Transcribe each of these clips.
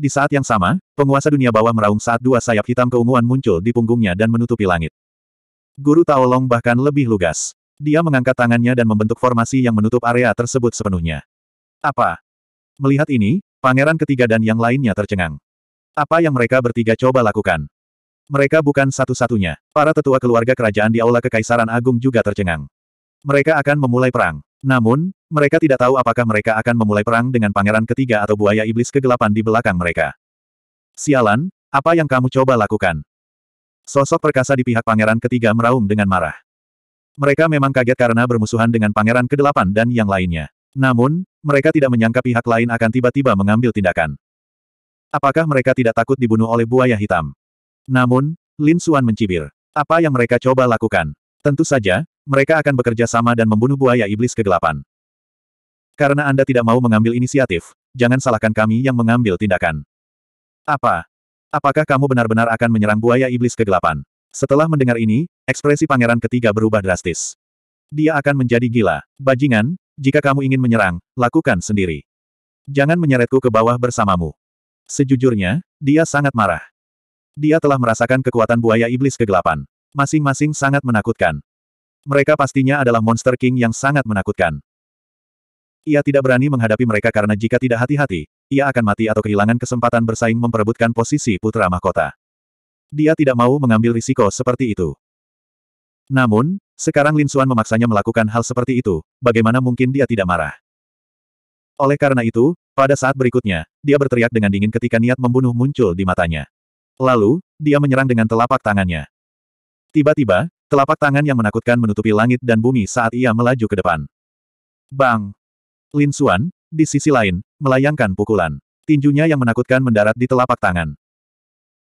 Di saat yang sama, penguasa dunia bawah meraung saat dua sayap hitam keunguan muncul di punggungnya dan menutupi langit. Guru Long bahkan lebih lugas. Dia mengangkat tangannya dan membentuk formasi yang menutup area tersebut sepenuhnya. Apa? Melihat ini, pangeran ketiga dan yang lainnya tercengang. Apa yang mereka bertiga coba lakukan? Mereka bukan satu-satunya. Para tetua keluarga kerajaan di Aula Kekaisaran Agung juga tercengang. Mereka akan memulai perang. Namun, mereka tidak tahu apakah mereka akan memulai perang dengan pangeran ketiga atau buaya iblis kegelapan di belakang mereka. Sialan, apa yang kamu coba lakukan? Sosok perkasa di pihak pangeran ketiga meraung dengan marah. Mereka memang kaget karena bermusuhan dengan pangeran kedelapan dan yang lainnya. Namun, mereka tidak menyangka pihak lain akan tiba-tiba mengambil tindakan. Apakah mereka tidak takut dibunuh oleh buaya hitam? Namun, Lin Suan mencibir. Apa yang mereka coba lakukan? Tentu saja, mereka akan bekerja sama dan membunuh buaya iblis kegelapan. Karena Anda tidak mau mengambil inisiatif, jangan salahkan kami yang mengambil tindakan. Apa? Apakah kamu benar-benar akan menyerang buaya iblis kegelapan? Setelah mendengar ini, ekspresi pangeran ketiga berubah drastis. Dia akan menjadi gila. Bajingan, jika kamu ingin menyerang, lakukan sendiri. Jangan menyeretku ke bawah bersamamu. Sejujurnya, dia sangat marah. Dia telah merasakan kekuatan buaya iblis kegelapan. Masing-masing sangat menakutkan. Mereka pastinya adalah monster king yang sangat menakutkan. Ia tidak berani menghadapi mereka karena jika tidak hati-hati, ia akan mati atau kehilangan kesempatan bersaing memperebutkan posisi putra mahkota. Dia tidak mau mengambil risiko seperti itu. Namun, sekarang Lin Suan memaksanya melakukan hal seperti itu, bagaimana mungkin dia tidak marah? Oleh karena itu, pada saat berikutnya, dia berteriak dengan dingin ketika niat membunuh muncul di matanya. Lalu, dia menyerang dengan telapak tangannya. Tiba-tiba, Telapak tangan yang menakutkan menutupi langit dan bumi saat ia melaju ke depan. Bang! Lin Xuan, di sisi lain, melayangkan pukulan. Tinjunya yang menakutkan mendarat di telapak tangan.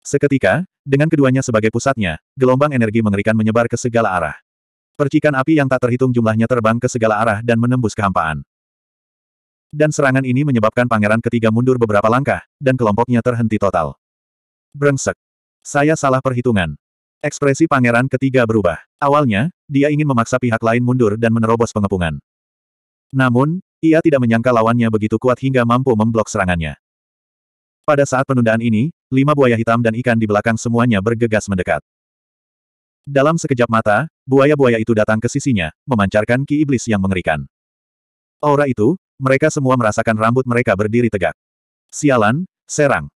Seketika, dengan keduanya sebagai pusatnya, gelombang energi mengerikan menyebar ke segala arah. Percikan api yang tak terhitung jumlahnya terbang ke segala arah dan menembus kehampaan. Dan serangan ini menyebabkan pangeran ketiga mundur beberapa langkah, dan kelompoknya terhenti total. Brengsek. Saya salah perhitungan. Ekspresi pangeran ketiga berubah. Awalnya, dia ingin memaksa pihak lain mundur dan menerobos pengepungan. Namun, ia tidak menyangka lawannya begitu kuat hingga mampu memblok serangannya. Pada saat penundaan ini, lima buaya hitam dan ikan di belakang semuanya bergegas mendekat. Dalam sekejap mata, buaya-buaya itu datang ke sisinya, memancarkan ki iblis yang mengerikan. Aura itu, mereka semua merasakan rambut mereka berdiri tegak. Sialan, serang.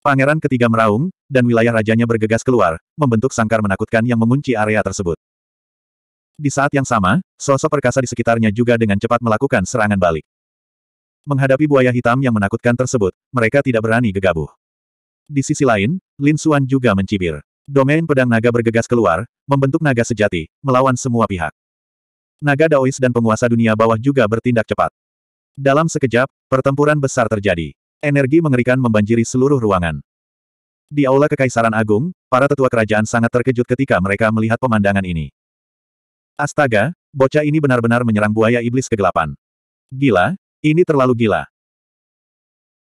Pangeran ketiga meraung, dan wilayah rajanya bergegas keluar, membentuk sangkar menakutkan yang mengunci area tersebut. Di saat yang sama, sosok perkasa di sekitarnya juga dengan cepat melakukan serangan balik. Menghadapi buaya hitam yang menakutkan tersebut, mereka tidak berani gegabah. Di sisi lain, Lin Xuan juga mencibir. Domain pedang naga bergegas keluar, membentuk naga sejati, melawan semua pihak. Naga Daois dan penguasa dunia bawah juga bertindak cepat. Dalam sekejap, pertempuran besar terjadi. Energi mengerikan membanjiri seluruh ruangan. Di aula Kekaisaran Agung, para tetua kerajaan sangat terkejut ketika mereka melihat pemandangan ini. Astaga, bocah ini benar-benar menyerang buaya iblis kegelapan. Gila, ini terlalu gila.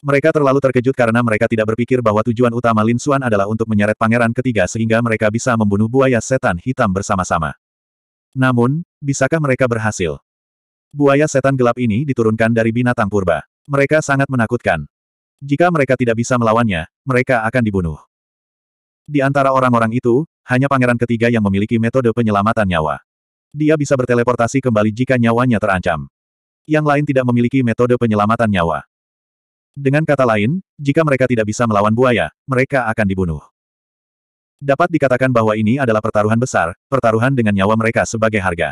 Mereka terlalu terkejut karena mereka tidak berpikir bahwa tujuan utama Lin Xuan adalah untuk menyeret pangeran ketiga sehingga mereka bisa membunuh buaya setan hitam bersama-sama. Namun, bisakah mereka berhasil? Buaya setan gelap ini diturunkan dari binatang purba. Mereka sangat menakutkan. Jika mereka tidak bisa melawannya, mereka akan dibunuh. Di antara orang-orang itu, hanya pangeran ketiga yang memiliki metode penyelamatan nyawa. Dia bisa berteleportasi kembali jika nyawanya terancam. Yang lain tidak memiliki metode penyelamatan nyawa. Dengan kata lain, jika mereka tidak bisa melawan buaya, mereka akan dibunuh. Dapat dikatakan bahwa ini adalah pertaruhan besar, pertaruhan dengan nyawa mereka sebagai harga.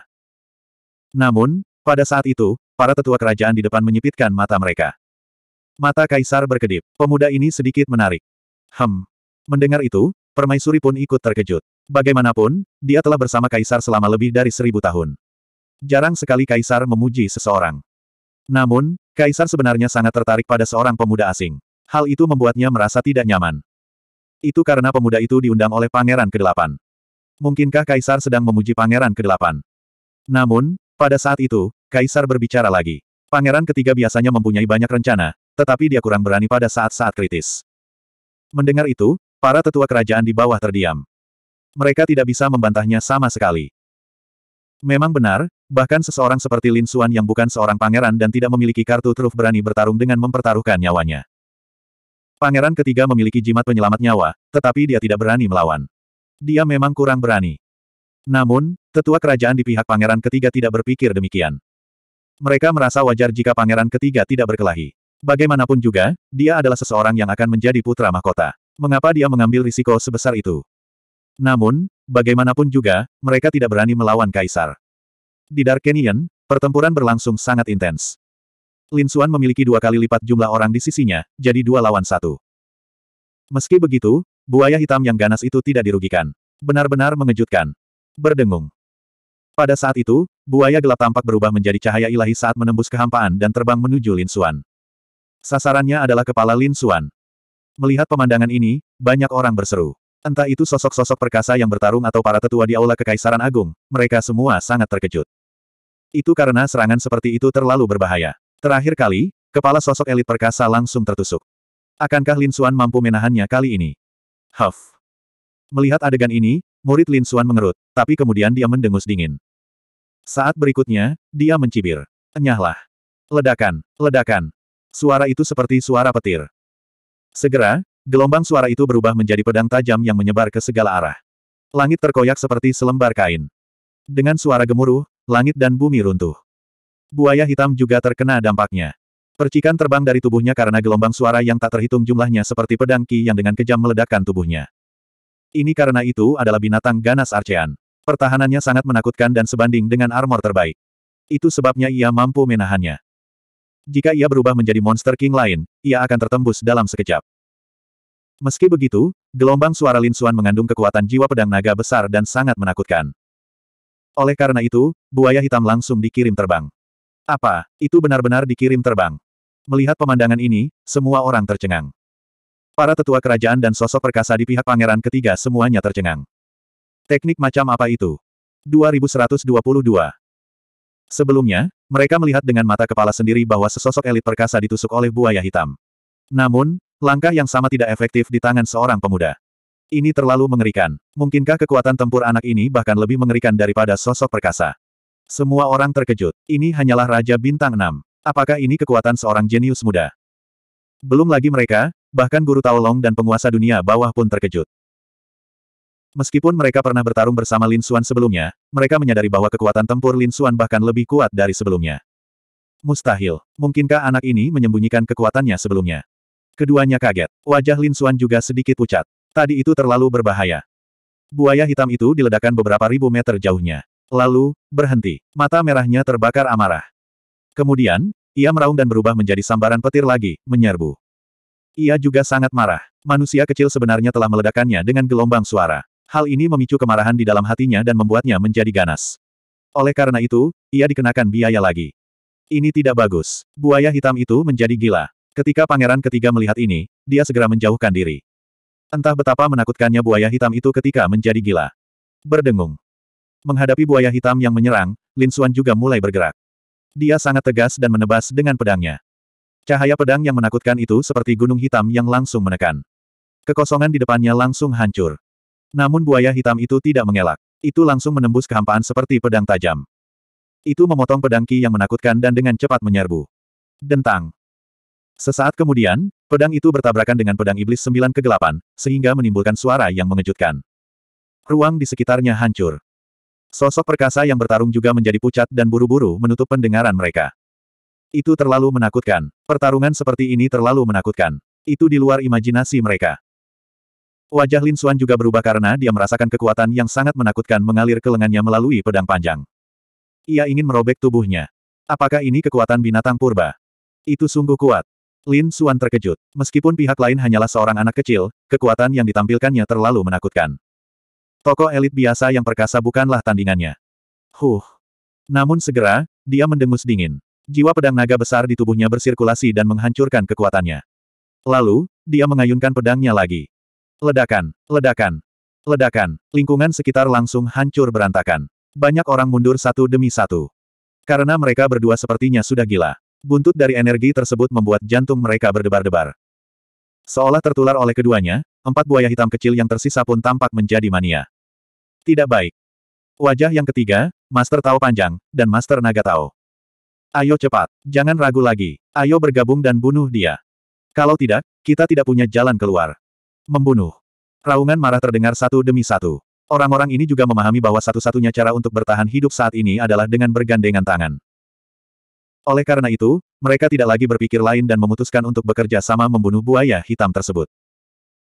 Namun, pada saat itu, para tetua kerajaan di depan menyipitkan mata mereka. Mata Kaisar berkedip. Pemuda ini sedikit menarik. Hem. Mendengar itu, Permaisuri pun ikut terkejut. Bagaimanapun, dia telah bersama Kaisar selama lebih dari seribu tahun. Jarang sekali Kaisar memuji seseorang. Namun, Kaisar sebenarnya sangat tertarik pada seorang pemuda asing. Hal itu membuatnya merasa tidak nyaman. Itu karena pemuda itu diundang oleh Pangeran Kedelapan. Mungkinkah Kaisar sedang memuji Pangeran Kedelapan? Namun, pada saat itu, Kaisar berbicara lagi. Pangeran ketiga biasanya mempunyai banyak rencana, tetapi dia kurang berani pada saat-saat kritis. Mendengar itu, para tetua kerajaan di bawah terdiam. Mereka tidak bisa membantahnya sama sekali. Memang benar, bahkan seseorang seperti Lin Suan yang bukan seorang pangeran dan tidak memiliki kartu truf berani bertarung dengan mempertaruhkan nyawanya. Pangeran ketiga memiliki jimat penyelamat nyawa, tetapi dia tidak berani melawan. Dia memang kurang berani. Namun, tetua kerajaan di pihak pangeran ketiga tidak berpikir demikian. Mereka merasa wajar jika pangeran ketiga tidak berkelahi. Bagaimanapun juga, dia adalah seseorang yang akan menjadi putra mahkota. Mengapa dia mengambil risiko sebesar itu? Namun, bagaimanapun juga, mereka tidak berani melawan kaisar. Di Darkenian, pertempuran berlangsung sangat intens. Lin Xuan memiliki dua kali lipat jumlah orang di sisinya, jadi dua lawan satu. Meski begitu, buaya hitam yang ganas itu tidak dirugikan. Benar-benar mengejutkan. Berdengung. Pada saat itu, buaya gelap tampak berubah menjadi cahaya ilahi saat menembus kehampaan dan terbang menuju Lin Xuan. Sasarannya adalah kepala Lin Suan. Melihat pemandangan ini, banyak orang berseru. Entah itu sosok-sosok perkasa yang bertarung atau para tetua di Aula Kekaisaran Agung, mereka semua sangat terkejut. Itu karena serangan seperti itu terlalu berbahaya. Terakhir kali, kepala sosok elit perkasa langsung tertusuk. Akankah Lin Suan mampu menahannya kali ini? Huff. Melihat adegan ini, murid Lin Suan mengerut, tapi kemudian dia mendengus dingin. Saat berikutnya, dia mencibir. Enyahlah. Ledakan, ledakan. Suara itu seperti suara petir. Segera, gelombang suara itu berubah menjadi pedang tajam yang menyebar ke segala arah. Langit terkoyak seperti selembar kain. Dengan suara gemuruh, langit dan bumi runtuh. Buaya hitam juga terkena dampaknya. Percikan terbang dari tubuhnya karena gelombang suara yang tak terhitung jumlahnya seperti pedang ki yang dengan kejam meledakkan tubuhnya. Ini karena itu adalah binatang ganas arcean. Pertahanannya sangat menakutkan dan sebanding dengan armor terbaik. Itu sebabnya ia mampu menahannya. Jika ia berubah menjadi monster king lain, ia akan tertembus dalam sekejap. Meski begitu, gelombang suara Lin Xuan mengandung kekuatan jiwa pedang naga besar dan sangat menakutkan. Oleh karena itu, buaya hitam langsung dikirim terbang. Apa, itu benar-benar dikirim terbang? Melihat pemandangan ini, semua orang tercengang. Para tetua kerajaan dan sosok perkasa di pihak pangeran ketiga semuanya tercengang. Teknik macam apa itu? 2122 Sebelumnya, mereka melihat dengan mata kepala sendiri bahwa sesosok elit perkasa ditusuk oleh buaya hitam. Namun, langkah yang sama tidak efektif di tangan seorang pemuda. Ini terlalu mengerikan. Mungkinkah kekuatan tempur anak ini bahkan lebih mengerikan daripada sosok perkasa? Semua orang terkejut. Ini hanyalah Raja Bintang 6. Apakah ini kekuatan seorang jenius muda? Belum lagi mereka, bahkan Guru Taolong dan penguasa dunia bawah pun terkejut. Meskipun mereka pernah bertarung bersama Lin Xuan sebelumnya, mereka menyadari bahwa kekuatan tempur Lin Xuan bahkan lebih kuat dari sebelumnya. Mustahil. Mungkinkah anak ini menyembunyikan kekuatannya sebelumnya? Keduanya kaget. Wajah Lin Xuan juga sedikit pucat. Tadi itu terlalu berbahaya. Buaya hitam itu diledakkan beberapa ribu meter jauhnya. Lalu, berhenti. Mata merahnya terbakar amarah. Kemudian, ia meraung dan berubah menjadi sambaran petir lagi, menyerbu. Ia juga sangat marah. Manusia kecil sebenarnya telah meledakannya dengan gelombang suara. Hal ini memicu kemarahan di dalam hatinya dan membuatnya menjadi ganas. Oleh karena itu, ia dikenakan biaya lagi. Ini tidak bagus. Buaya hitam itu menjadi gila. Ketika pangeran ketiga melihat ini, dia segera menjauhkan diri. Entah betapa menakutkannya buaya hitam itu ketika menjadi gila. Berdengung. Menghadapi buaya hitam yang menyerang, Lin Suan juga mulai bergerak. Dia sangat tegas dan menebas dengan pedangnya. Cahaya pedang yang menakutkan itu seperti gunung hitam yang langsung menekan. Kekosongan di depannya langsung hancur. Namun buaya hitam itu tidak mengelak. Itu langsung menembus kehampaan seperti pedang tajam. Itu memotong pedang Ki yang menakutkan dan dengan cepat menyerbu. Dentang. Sesaat kemudian, pedang itu bertabrakan dengan pedang iblis sembilan kegelapan, sehingga menimbulkan suara yang mengejutkan. Ruang di sekitarnya hancur. Sosok perkasa yang bertarung juga menjadi pucat dan buru-buru menutup pendengaran mereka. Itu terlalu menakutkan. Pertarungan seperti ini terlalu menakutkan. Itu di luar imajinasi mereka. Wajah Lin Xuan juga berubah karena dia merasakan kekuatan yang sangat menakutkan mengalir ke lengannya melalui pedang panjang. Ia ingin merobek tubuhnya. Apakah ini kekuatan binatang purba? Itu sungguh kuat. Lin Xuan terkejut. Meskipun pihak lain hanyalah seorang anak kecil, kekuatan yang ditampilkannya terlalu menakutkan. Tokoh elit biasa yang perkasa bukanlah tandingannya. Huh. Namun segera, dia mendengus dingin. Jiwa pedang naga besar di tubuhnya bersirkulasi dan menghancurkan kekuatannya. Lalu, dia mengayunkan pedangnya lagi. Ledakan, ledakan, ledakan, lingkungan sekitar langsung hancur berantakan. Banyak orang mundur satu demi satu. Karena mereka berdua sepertinya sudah gila. Buntut dari energi tersebut membuat jantung mereka berdebar-debar. Seolah tertular oleh keduanya, empat buaya hitam kecil yang tersisa pun tampak menjadi mania. Tidak baik. Wajah yang ketiga, Master Tao Panjang, dan Master Naga Tao. Ayo cepat, jangan ragu lagi. Ayo bergabung dan bunuh dia. Kalau tidak, kita tidak punya jalan keluar. Membunuh. Raungan marah terdengar satu demi satu. Orang-orang ini juga memahami bahwa satu-satunya cara untuk bertahan hidup saat ini adalah dengan bergandengan tangan. Oleh karena itu, mereka tidak lagi berpikir lain dan memutuskan untuk bekerja sama membunuh buaya hitam tersebut.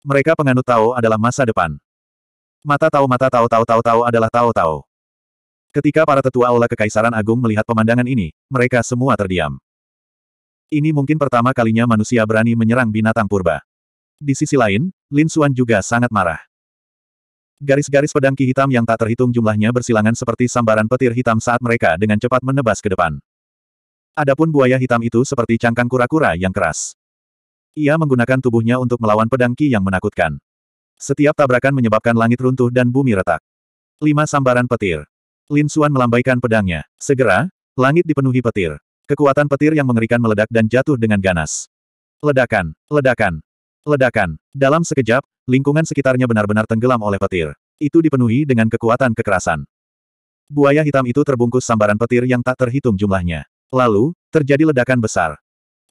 Mereka penganut Tao adalah masa depan. Mata Tao mata Tao Tao Tao Tao adalah Tao Tao. Ketika para tetua aula Kekaisaran Agung melihat pemandangan ini, mereka semua terdiam. Ini mungkin pertama kalinya manusia berani menyerang binatang purba. Di sisi lain, Lin Xuan juga sangat marah. Garis-garis pedang ki hitam yang tak terhitung jumlahnya bersilangan seperti sambaran petir hitam saat mereka dengan cepat menebas ke depan. Adapun buaya hitam itu seperti cangkang kura-kura yang keras. Ia menggunakan tubuhnya untuk melawan pedang ki yang menakutkan. Setiap tabrakan menyebabkan langit runtuh dan bumi retak. Lima sambaran petir. Lin Xuan melambaikan pedangnya. Segera, langit dipenuhi petir. Kekuatan petir yang mengerikan meledak dan jatuh dengan ganas. Ledakan, ledakan, Ledakan. Dalam sekejap, lingkungan sekitarnya benar-benar tenggelam oleh petir. Itu dipenuhi dengan kekuatan kekerasan. Buaya hitam itu terbungkus sambaran petir yang tak terhitung jumlahnya. Lalu, terjadi ledakan besar.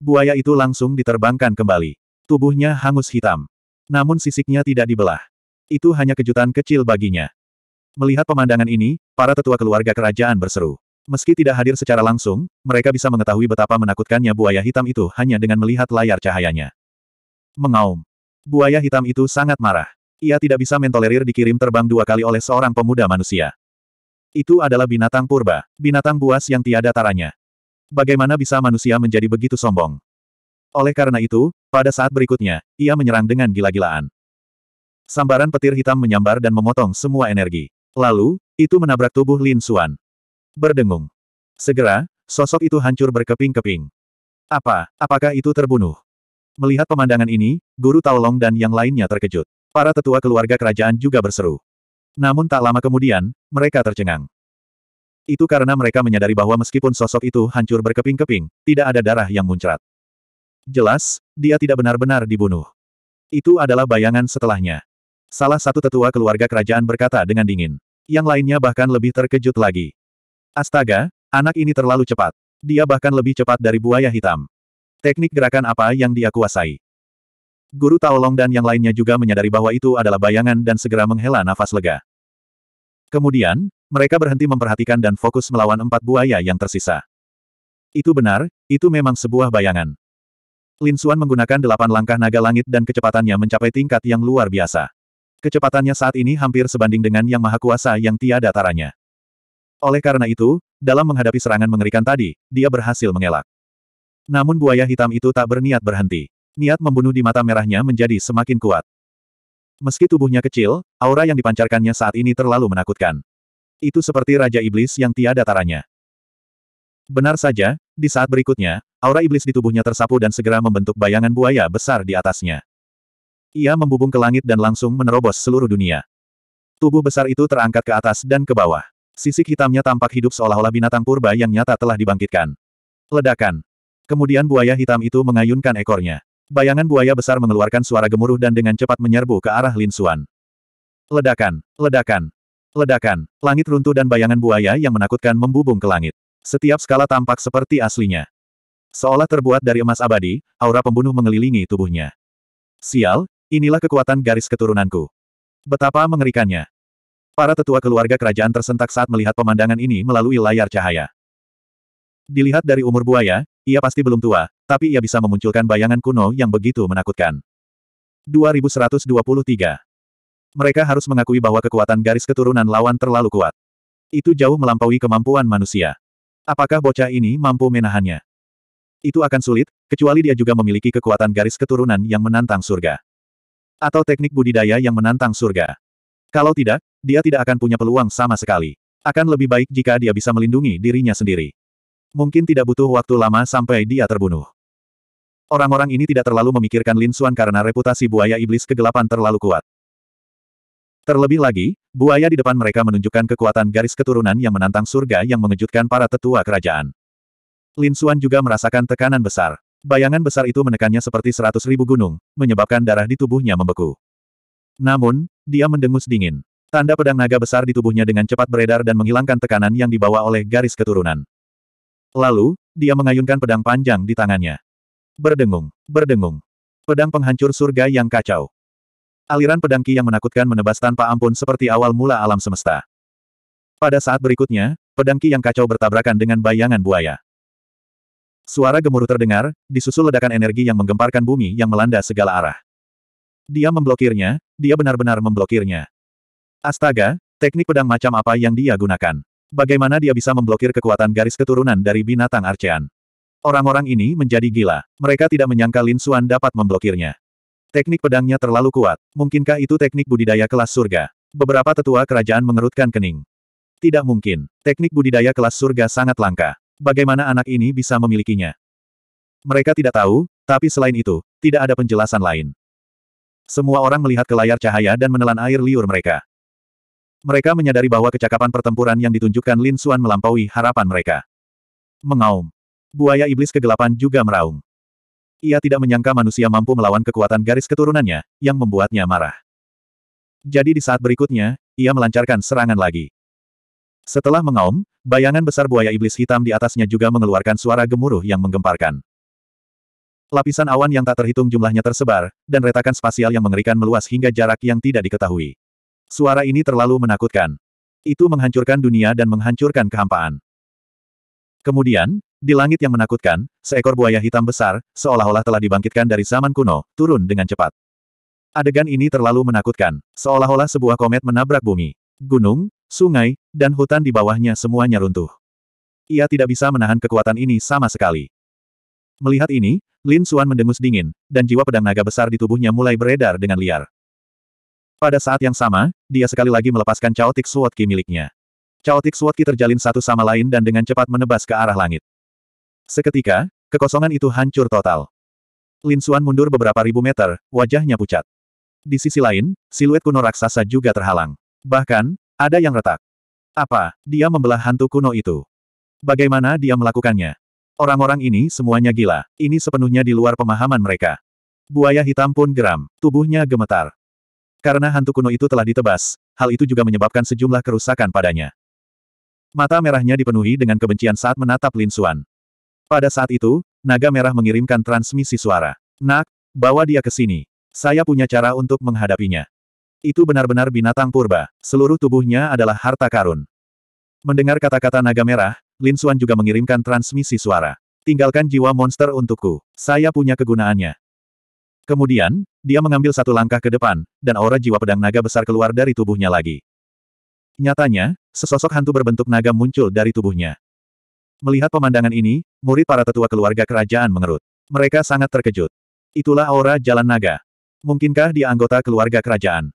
Buaya itu langsung diterbangkan kembali. Tubuhnya hangus hitam. Namun sisiknya tidak dibelah. Itu hanya kejutan kecil baginya. Melihat pemandangan ini, para tetua keluarga kerajaan berseru. Meski tidak hadir secara langsung, mereka bisa mengetahui betapa menakutkannya buaya hitam itu hanya dengan melihat layar cahayanya. Mengaum. Buaya hitam itu sangat marah. Ia tidak bisa mentolerir dikirim terbang dua kali oleh seorang pemuda manusia. Itu adalah binatang purba, binatang buas yang tiada taranya. Bagaimana bisa manusia menjadi begitu sombong? Oleh karena itu, pada saat berikutnya, ia menyerang dengan gila-gilaan. Sambaran petir hitam menyambar dan memotong semua energi. Lalu, itu menabrak tubuh Lin Suan. Berdengung. Segera, sosok itu hancur berkeping-keping. Apa, apakah itu terbunuh? Melihat pemandangan ini, Guru Taolong dan yang lainnya terkejut. Para tetua keluarga kerajaan juga berseru. Namun tak lama kemudian, mereka tercengang. Itu karena mereka menyadari bahwa meskipun sosok itu hancur berkeping-keping, tidak ada darah yang muncrat. Jelas, dia tidak benar-benar dibunuh. Itu adalah bayangan setelahnya. Salah satu tetua keluarga kerajaan berkata dengan dingin. Yang lainnya bahkan lebih terkejut lagi. Astaga, anak ini terlalu cepat. Dia bahkan lebih cepat dari buaya hitam. Teknik gerakan apa yang dia kuasai? Guru Taolong dan yang lainnya juga menyadari bahwa itu adalah bayangan dan segera menghela nafas lega. Kemudian, mereka berhenti memperhatikan dan fokus melawan empat buaya yang tersisa. Itu benar, itu memang sebuah bayangan. Lin Suan menggunakan delapan langkah naga langit dan kecepatannya mencapai tingkat yang luar biasa. Kecepatannya saat ini hampir sebanding dengan Yang Maha Kuasa yang tiada taranya. Oleh karena itu, dalam menghadapi serangan mengerikan tadi, dia berhasil mengelak. Namun buaya hitam itu tak berniat berhenti. Niat membunuh di mata merahnya menjadi semakin kuat. Meski tubuhnya kecil, aura yang dipancarkannya saat ini terlalu menakutkan. Itu seperti Raja Iblis yang tiada taranya. Benar saja, di saat berikutnya, aura iblis di tubuhnya tersapu dan segera membentuk bayangan buaya besar di atasnya. Ia membubung ke langit dan langsung menerobos seluruh dunia. Tubuh besar itu terangkat ke atas dan ke bawah. Sisik hitamnya tampak hidup seolah-olah binatang purba yang nyata telah dibangkitkan. Ledakan. Kemudian buaya hitam itu mengayunkan ekornya. Bayangan buaya besar mengeluarkan suara gemuruh dan dengan cepat menyerbu ke arah Lin Xuan. Ledakan, ledakan, ledakan, langit runtuh dan bayangan buaya yang menakutkan membubung ke langit. Setiap skala tampak seperti aslinya. Seolah terbuat dari emas abadi, aura pembunuh mengelilingi tubuhnya. Sial, inilah kekuatan garis keturunanku. Betapa mengerikannya. Para tetua keluarga kerajaan tersentak saat melihat pemandangan ini melalui layar cahaya. Dilihat dari umur buaya, ia pasti belum tua, tapi ia bisa memunculkan bayangan kuno yang begitu menakutkan. 2123. Mereka harus mengakui bahwa kekuatan garis keturunan lawan terlalu kuat. Itu jauh melampaui kemampuan manusia. Apakah bocah ini mampu menahannya? Itu akan sulit, kecuali dia juga memiliki kekuatan garis keturunan yang menantang surga. Atau teknik budidaya yang menantang surga. Kalau tidak, dia tidak akan punya peluang sama sekali. Akan lebih baik jika dia bisa melindungi dirinya sendiri. Mungkin tidak butuh waktu lama sampai dia terbunuh. Orang-orang ini tidak terlalu memikirkan Lin Xuan karena reputasi buaya iblis kegelapan terlalu kuat. Terlebih lagi, buaya di depan mereka menunjukkan kekuatan garis keturunan yang menantang surga yang mengejutkan para tetua kerajaan. Lin Xuan juga merasakan tekanan besar. Bayangan besar itu menekannya seperti seratus ribu gunung, menyebabkan darah di tubuhnya membeku. Namun, dia mendengus dingin. Tanda pedang naga besar di tubuhnya dengan cepat beredar dan menghilangkan tekanan yang dibawa oleh garis keturunan. Lalu, dia mengayunkan pedang panjang di tangannya. Berdengung, berdengung. Pedang penghancur surga yang kacau. Aliran pedang Ki yang menakutkan menebas tanpa ampun seperti awal mula alam semesta. Pada saat berikutnya, pedang Ki yang kacau bertabrakan dengan bayangan buaya. Suara gemuruh terdengar, disusul ledakan energi yang menggemparkan bumi yang melanda segala arah. Dia memblokirnya, dia benar-benar memblokirnya. Astaga, teknik pedang macam apa yang dia gunakan? Bagaimana dia bisa memblokir kekuatan garis keturunan dari binatang Arcean? Orang-orang ini menjadi gila. Mereka tidak menyangka Lin Xuan dapat memblokirnya. Teknik pedangnya terlalu kuat. Mungkinkah itu teknik budidaya kelas surga? Beberapa tetua kerajaan mengerutkan kening. Tidak mungkin. Teknik budidaya kelas surga sangat langka. Bagaimana anak ini bisa memilikinya? Mereka tidak tahu, tapi selain itu, tidak ada penjelasan lain. Semua orang melihat ke layar cahaya dan menelan air liur mereka. Mereka menyadari bahwa kecakapan pertempuran yang ditunjukkan Lin Xuan melampaui harapan mereka. Mengaum. Buaya iblis kegelapan juga meraung. Ia tidak menyangka manusia mampu melawan kekuatan garis keturunannya, yang membuatnya marah. Jadi di saat berikutnya, ia melancarkan serangan lagi. Setelah mengaum, bayangan besar buaya iblis hitam di atasnya juga mengeluarkan suara gemuruh yang menggemparkan. Lapisan awan yang tak terhitung jumlahnya tersebar, dan retakan spasial yang mengerikan meluas hingga jarak yang tidak diketahui. Suara ini terlalu menakutkan. Itu menghancurkan dunia dan menghancurkan kehampaan. Kemudian, di langit yang menakutkan, seekor buaya hitam besar, seolah-olah telah dibangkitkan dari zaman kuno, turun dengan cepat. Adegan ini terlalu menakutkan, seolah-olah sebuah komet menabrak bumi. Gunung, sungai, dan hutan di bawahnya semuanya runtuh. Ia tidak bisa menahan kekuatan ini sama sekali. Melihat ini, Lin Suan mendengus dingin, dan jiwa pedang naga besar di tubuhnya mulai beredar dengan liar. Pada saat yang sama, dia sekali lagi melepaskan caotik suotki Ki miliknya. Caotik suotki terjalin satu sama lain dan dengan cepat menebas ke arah langit. Seketika, kekosongan itu hancur total. Lin Suan mundur beberapa ribu meter, wajahnya pucat. Di sisi lain, siluet kuno raksasa juga terhalang. Bahkan, ada yang retak. Apa, dia membelah hantu kuno itu? Bagaimana dia melakukannya? Orang-orang ini semuanya gila. Ini sepenuhnya di luar pemahaman mereka. Buaya hitam pun geram, tubuhnya gemetar. Karena hantu kuno itu telah ditebas, hal itu juga menyebabkan sejumlah kerusakan padanya. Mata merahnya dipenuhi dengan kebencian saat menatap Lin Xuan. Pada saat itu, naga merah mengirimkan transmisi suara. Nak, bawa dia ke sini. Saya punya cara untuk menghadapinya. Itu benar-benar binatang purba. Seluruh tubuhnya adalah harta karun. Mendengar kata-kata naga merah, Lin Xuan juga mengirimkan transmisi suara. Tinggalkan jiwa monster untukku. Saya punya kegunaannya. Kemudian, dia mengambil satu langkah ke depan, dan aura jiwa pedang naga besar keluar dari tubuhnya lagi. Nyatanya, sesosok hantu berbentuk naga muncul dari tubuhnya. Melihat pemandangan ini, murid para tetua keluarga kerajaan mengerut. Mereka sangat terkejut. Itulah aura jalan naga. Mungkinkah dia anggota keluarga kerajaan?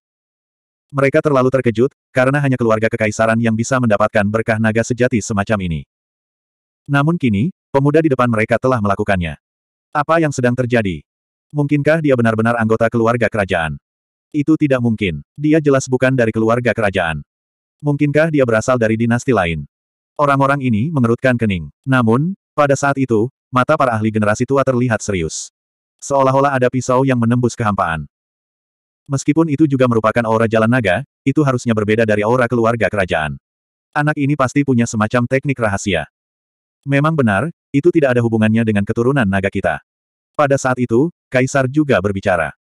Mereka terlalu terkejut, karena hanya keluarga kekaisaran yang bisa mendapatkan berkah naga sejati semacam ini. Namun kini, pemuda di depan mereka telah melakukannya. Apa yang sedang terjadi? Mungkinkah dia benar-benar anggota keluarga kerajaan? Itu tidak mungkin. Dia jelas bukan dari keluarga kerajaan. Mungkinkah dia berasal dari dinasti lain? Orang-orang ini mengerutkan kening. Namun, pada saat itu, mata para ahli generasi tua terlihat serius. Seolah-olah ada pisau yang menembus kehampaan. Meskipun itu juga merupakan aura jalan naga, itu harusnya berbeda dari aura keluarga kerajaan. Anak ini pasti punya semacam teknik rahasia. Memang benar, itu tidak ada hubungannya dengan keturunan naga kita. Pada saat itu, Kaisar juga berbicara.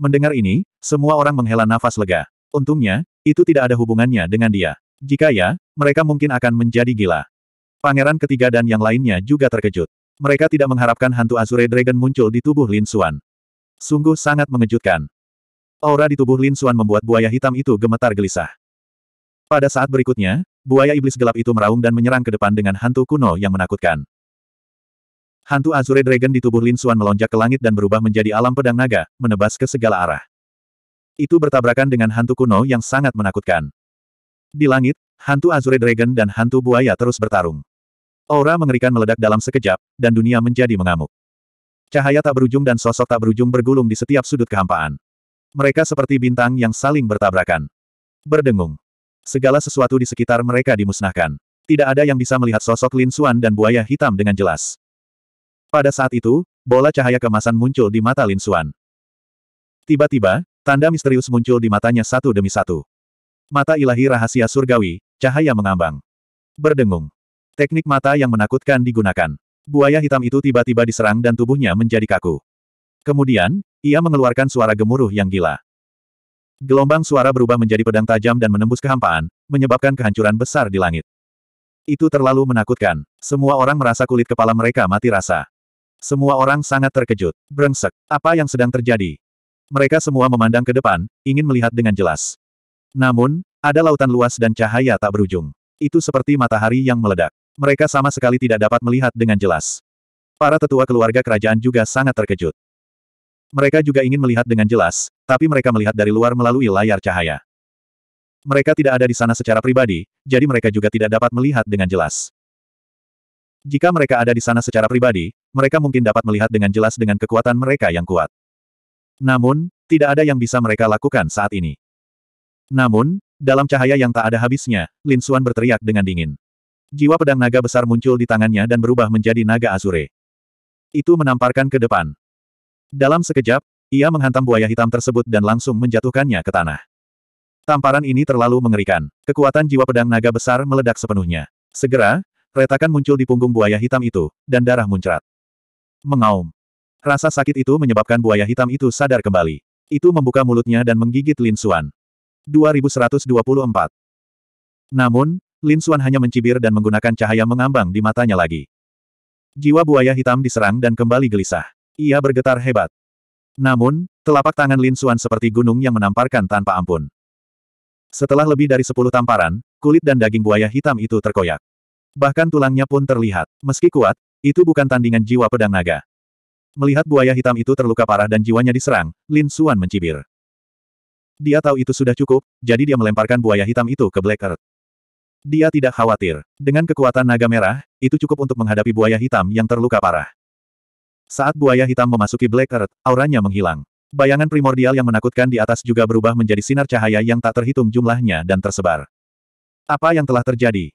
Mendengar ini, semua orang menghela nafas lega. Untungnya, itu tidak ada hubungannya dengan dia. Jika ya, mereka mungkin akan menjadi gila. Pangeran ketiga dan yang lainnya juga terkejut. Mereka tidak mengharapkan hantu Azure Dragon muncul di tubuh Lin Xuan. Sungguh sangat mengejutkan. Aura di tubuh Lin Xuan membuat buaya hitam itu gemetar gelisah. Pada saat berikutnya, buaya iblis gelap itu meraung dan menyerang ke depan dengan hantu kuno yang menakutkan. Hantu Azure Dragon di tubuh Lin Xuan melonjak ke langit dan berubah menjadi alam pedang naga, menebas ke segala arah. Itu bertabrakan dengan hantu kuno yang sangat menakutkan. Di langit, hantu Azure Dragon dan hantu buaya terus bertarung. Aura mengerikan meledak dalam sekejap, dan dunia menjadi mengamuk. Cahaya tak berujung dan sosok tak berujung bergulung di setiap sudut kehampaan. Mereka seperti bintang yang saling bertabrakan. Berdengung. Segala sesuatu di sekitar mereka dimusnahkan. Tidak ada yang bisa melihat sosok Lin Xuan dan buaya hitam dengan jelas. Pada saat itu, bola cahaya kemasan muncul di mata Lin Xuan. Tiba-tiba, tanda misterius muncul di matanya satu demi satu. Mata ilahi rahasia surgawi, cahaya mengambang. Berdengung. Teknik mata yang menakutkan digunakan. Buaya hitam itu tiba-tiba diserang dan tubuhnya menjadi kaku. Kemudian, ia mengeluarkan suara gemuruh yang gila. Gelombang suara berubah menjadi pedang tajam dan menembus kehampaan, menyebabkan kehancuran besar di langit. Itu terlalu menakutkan. Semua orang merasa kulit kepala mereka mati rasa. Semua orang sangat terkejut. Brengsek, apa yang sedang terjadi? Mereka semua memandang ke depan, ingin melihat dengan jelas. Namun, ada lautan luas dan cahaya tak berujung. Itu seperti matahari yang meledak. Mereka sama sekali tidak dapat melihat dengan jelas. Para tetua keluarga kerajaan juga sangat terkejut. Mereka juga ingin melihat dengan jelas, tapi mereka melihat dari luar melalui layar cahaya. Mereka tidak ada di sana secara pribadi, jadi mereka juga tidak dapat melihat dengan jelas. Jika mereka ada di sana secara pribadi, mereka mungkin dapat melihat dengan jelas dengan kekuatan mereka yang kuat. Namun, tidak ada yang bisa mereka lakukan saat ini. Namun, dalam cahaya yang tak ada habisnya, Lin Xuan berteriak dengan dingin. Jiwa pedang naga besar muncul di tangannya dan berubah menjadi naga azure. Itu menamparkan ke depan. Dalam sekejap, ia menghantam buaya hitam tersebut dan langsung menjatuhkannya ke tanah. Tamparan ini terlalu mengerikan. Kekuatan jiwa pedang naga besar meledak sepenuhnya. Segera, Retakan muncul di punggung buaya hitam itu, dan darah muncrat. Mengaum. Rasa sakit itu menyebabkan buaya hitam itu sadar kembali. Itu membuka mulutnya dan menggigit Lin Xuan. 2124. Namun, Lin Xuan hanya mencibir dan menggunakan cahaya mengambang di matanya lagi. Jiwa buaya hitam diserang dan kembali gelisah. Ia bergetar hebat. Namun, telapak tangan Lin Xuan seperti gunung yang menamparkan tanpa ampun. Setelah lebih dari sepuluh tamparan, kulit dan daging buaya hitam itu terkoyak. Bahkan tulangnya pun terlihat. Meski kuat, itu bukan tandingan jiwa pedang naga. Melihat buaya hitam itu terluka parah dan jiwanya diserang, Lin Suan mencibir. Dia tahu itu sudah cukup, jadi dia melemparkan buaya hitam itu ke Black Earth. Dia tidak khawatir. Dengan kekuatan naga merah, itu cukup untuk menghadapi buaya hitam yang terluka parah. Saat buaya hitam memasuki Black Earth, auranya menghilang. Bayangan primordial yang menakutkan di atas juga berubah menjadi sinar cahaya yang tak terhitung jumlahnya dan tersebar. Apa yang telah terjadi?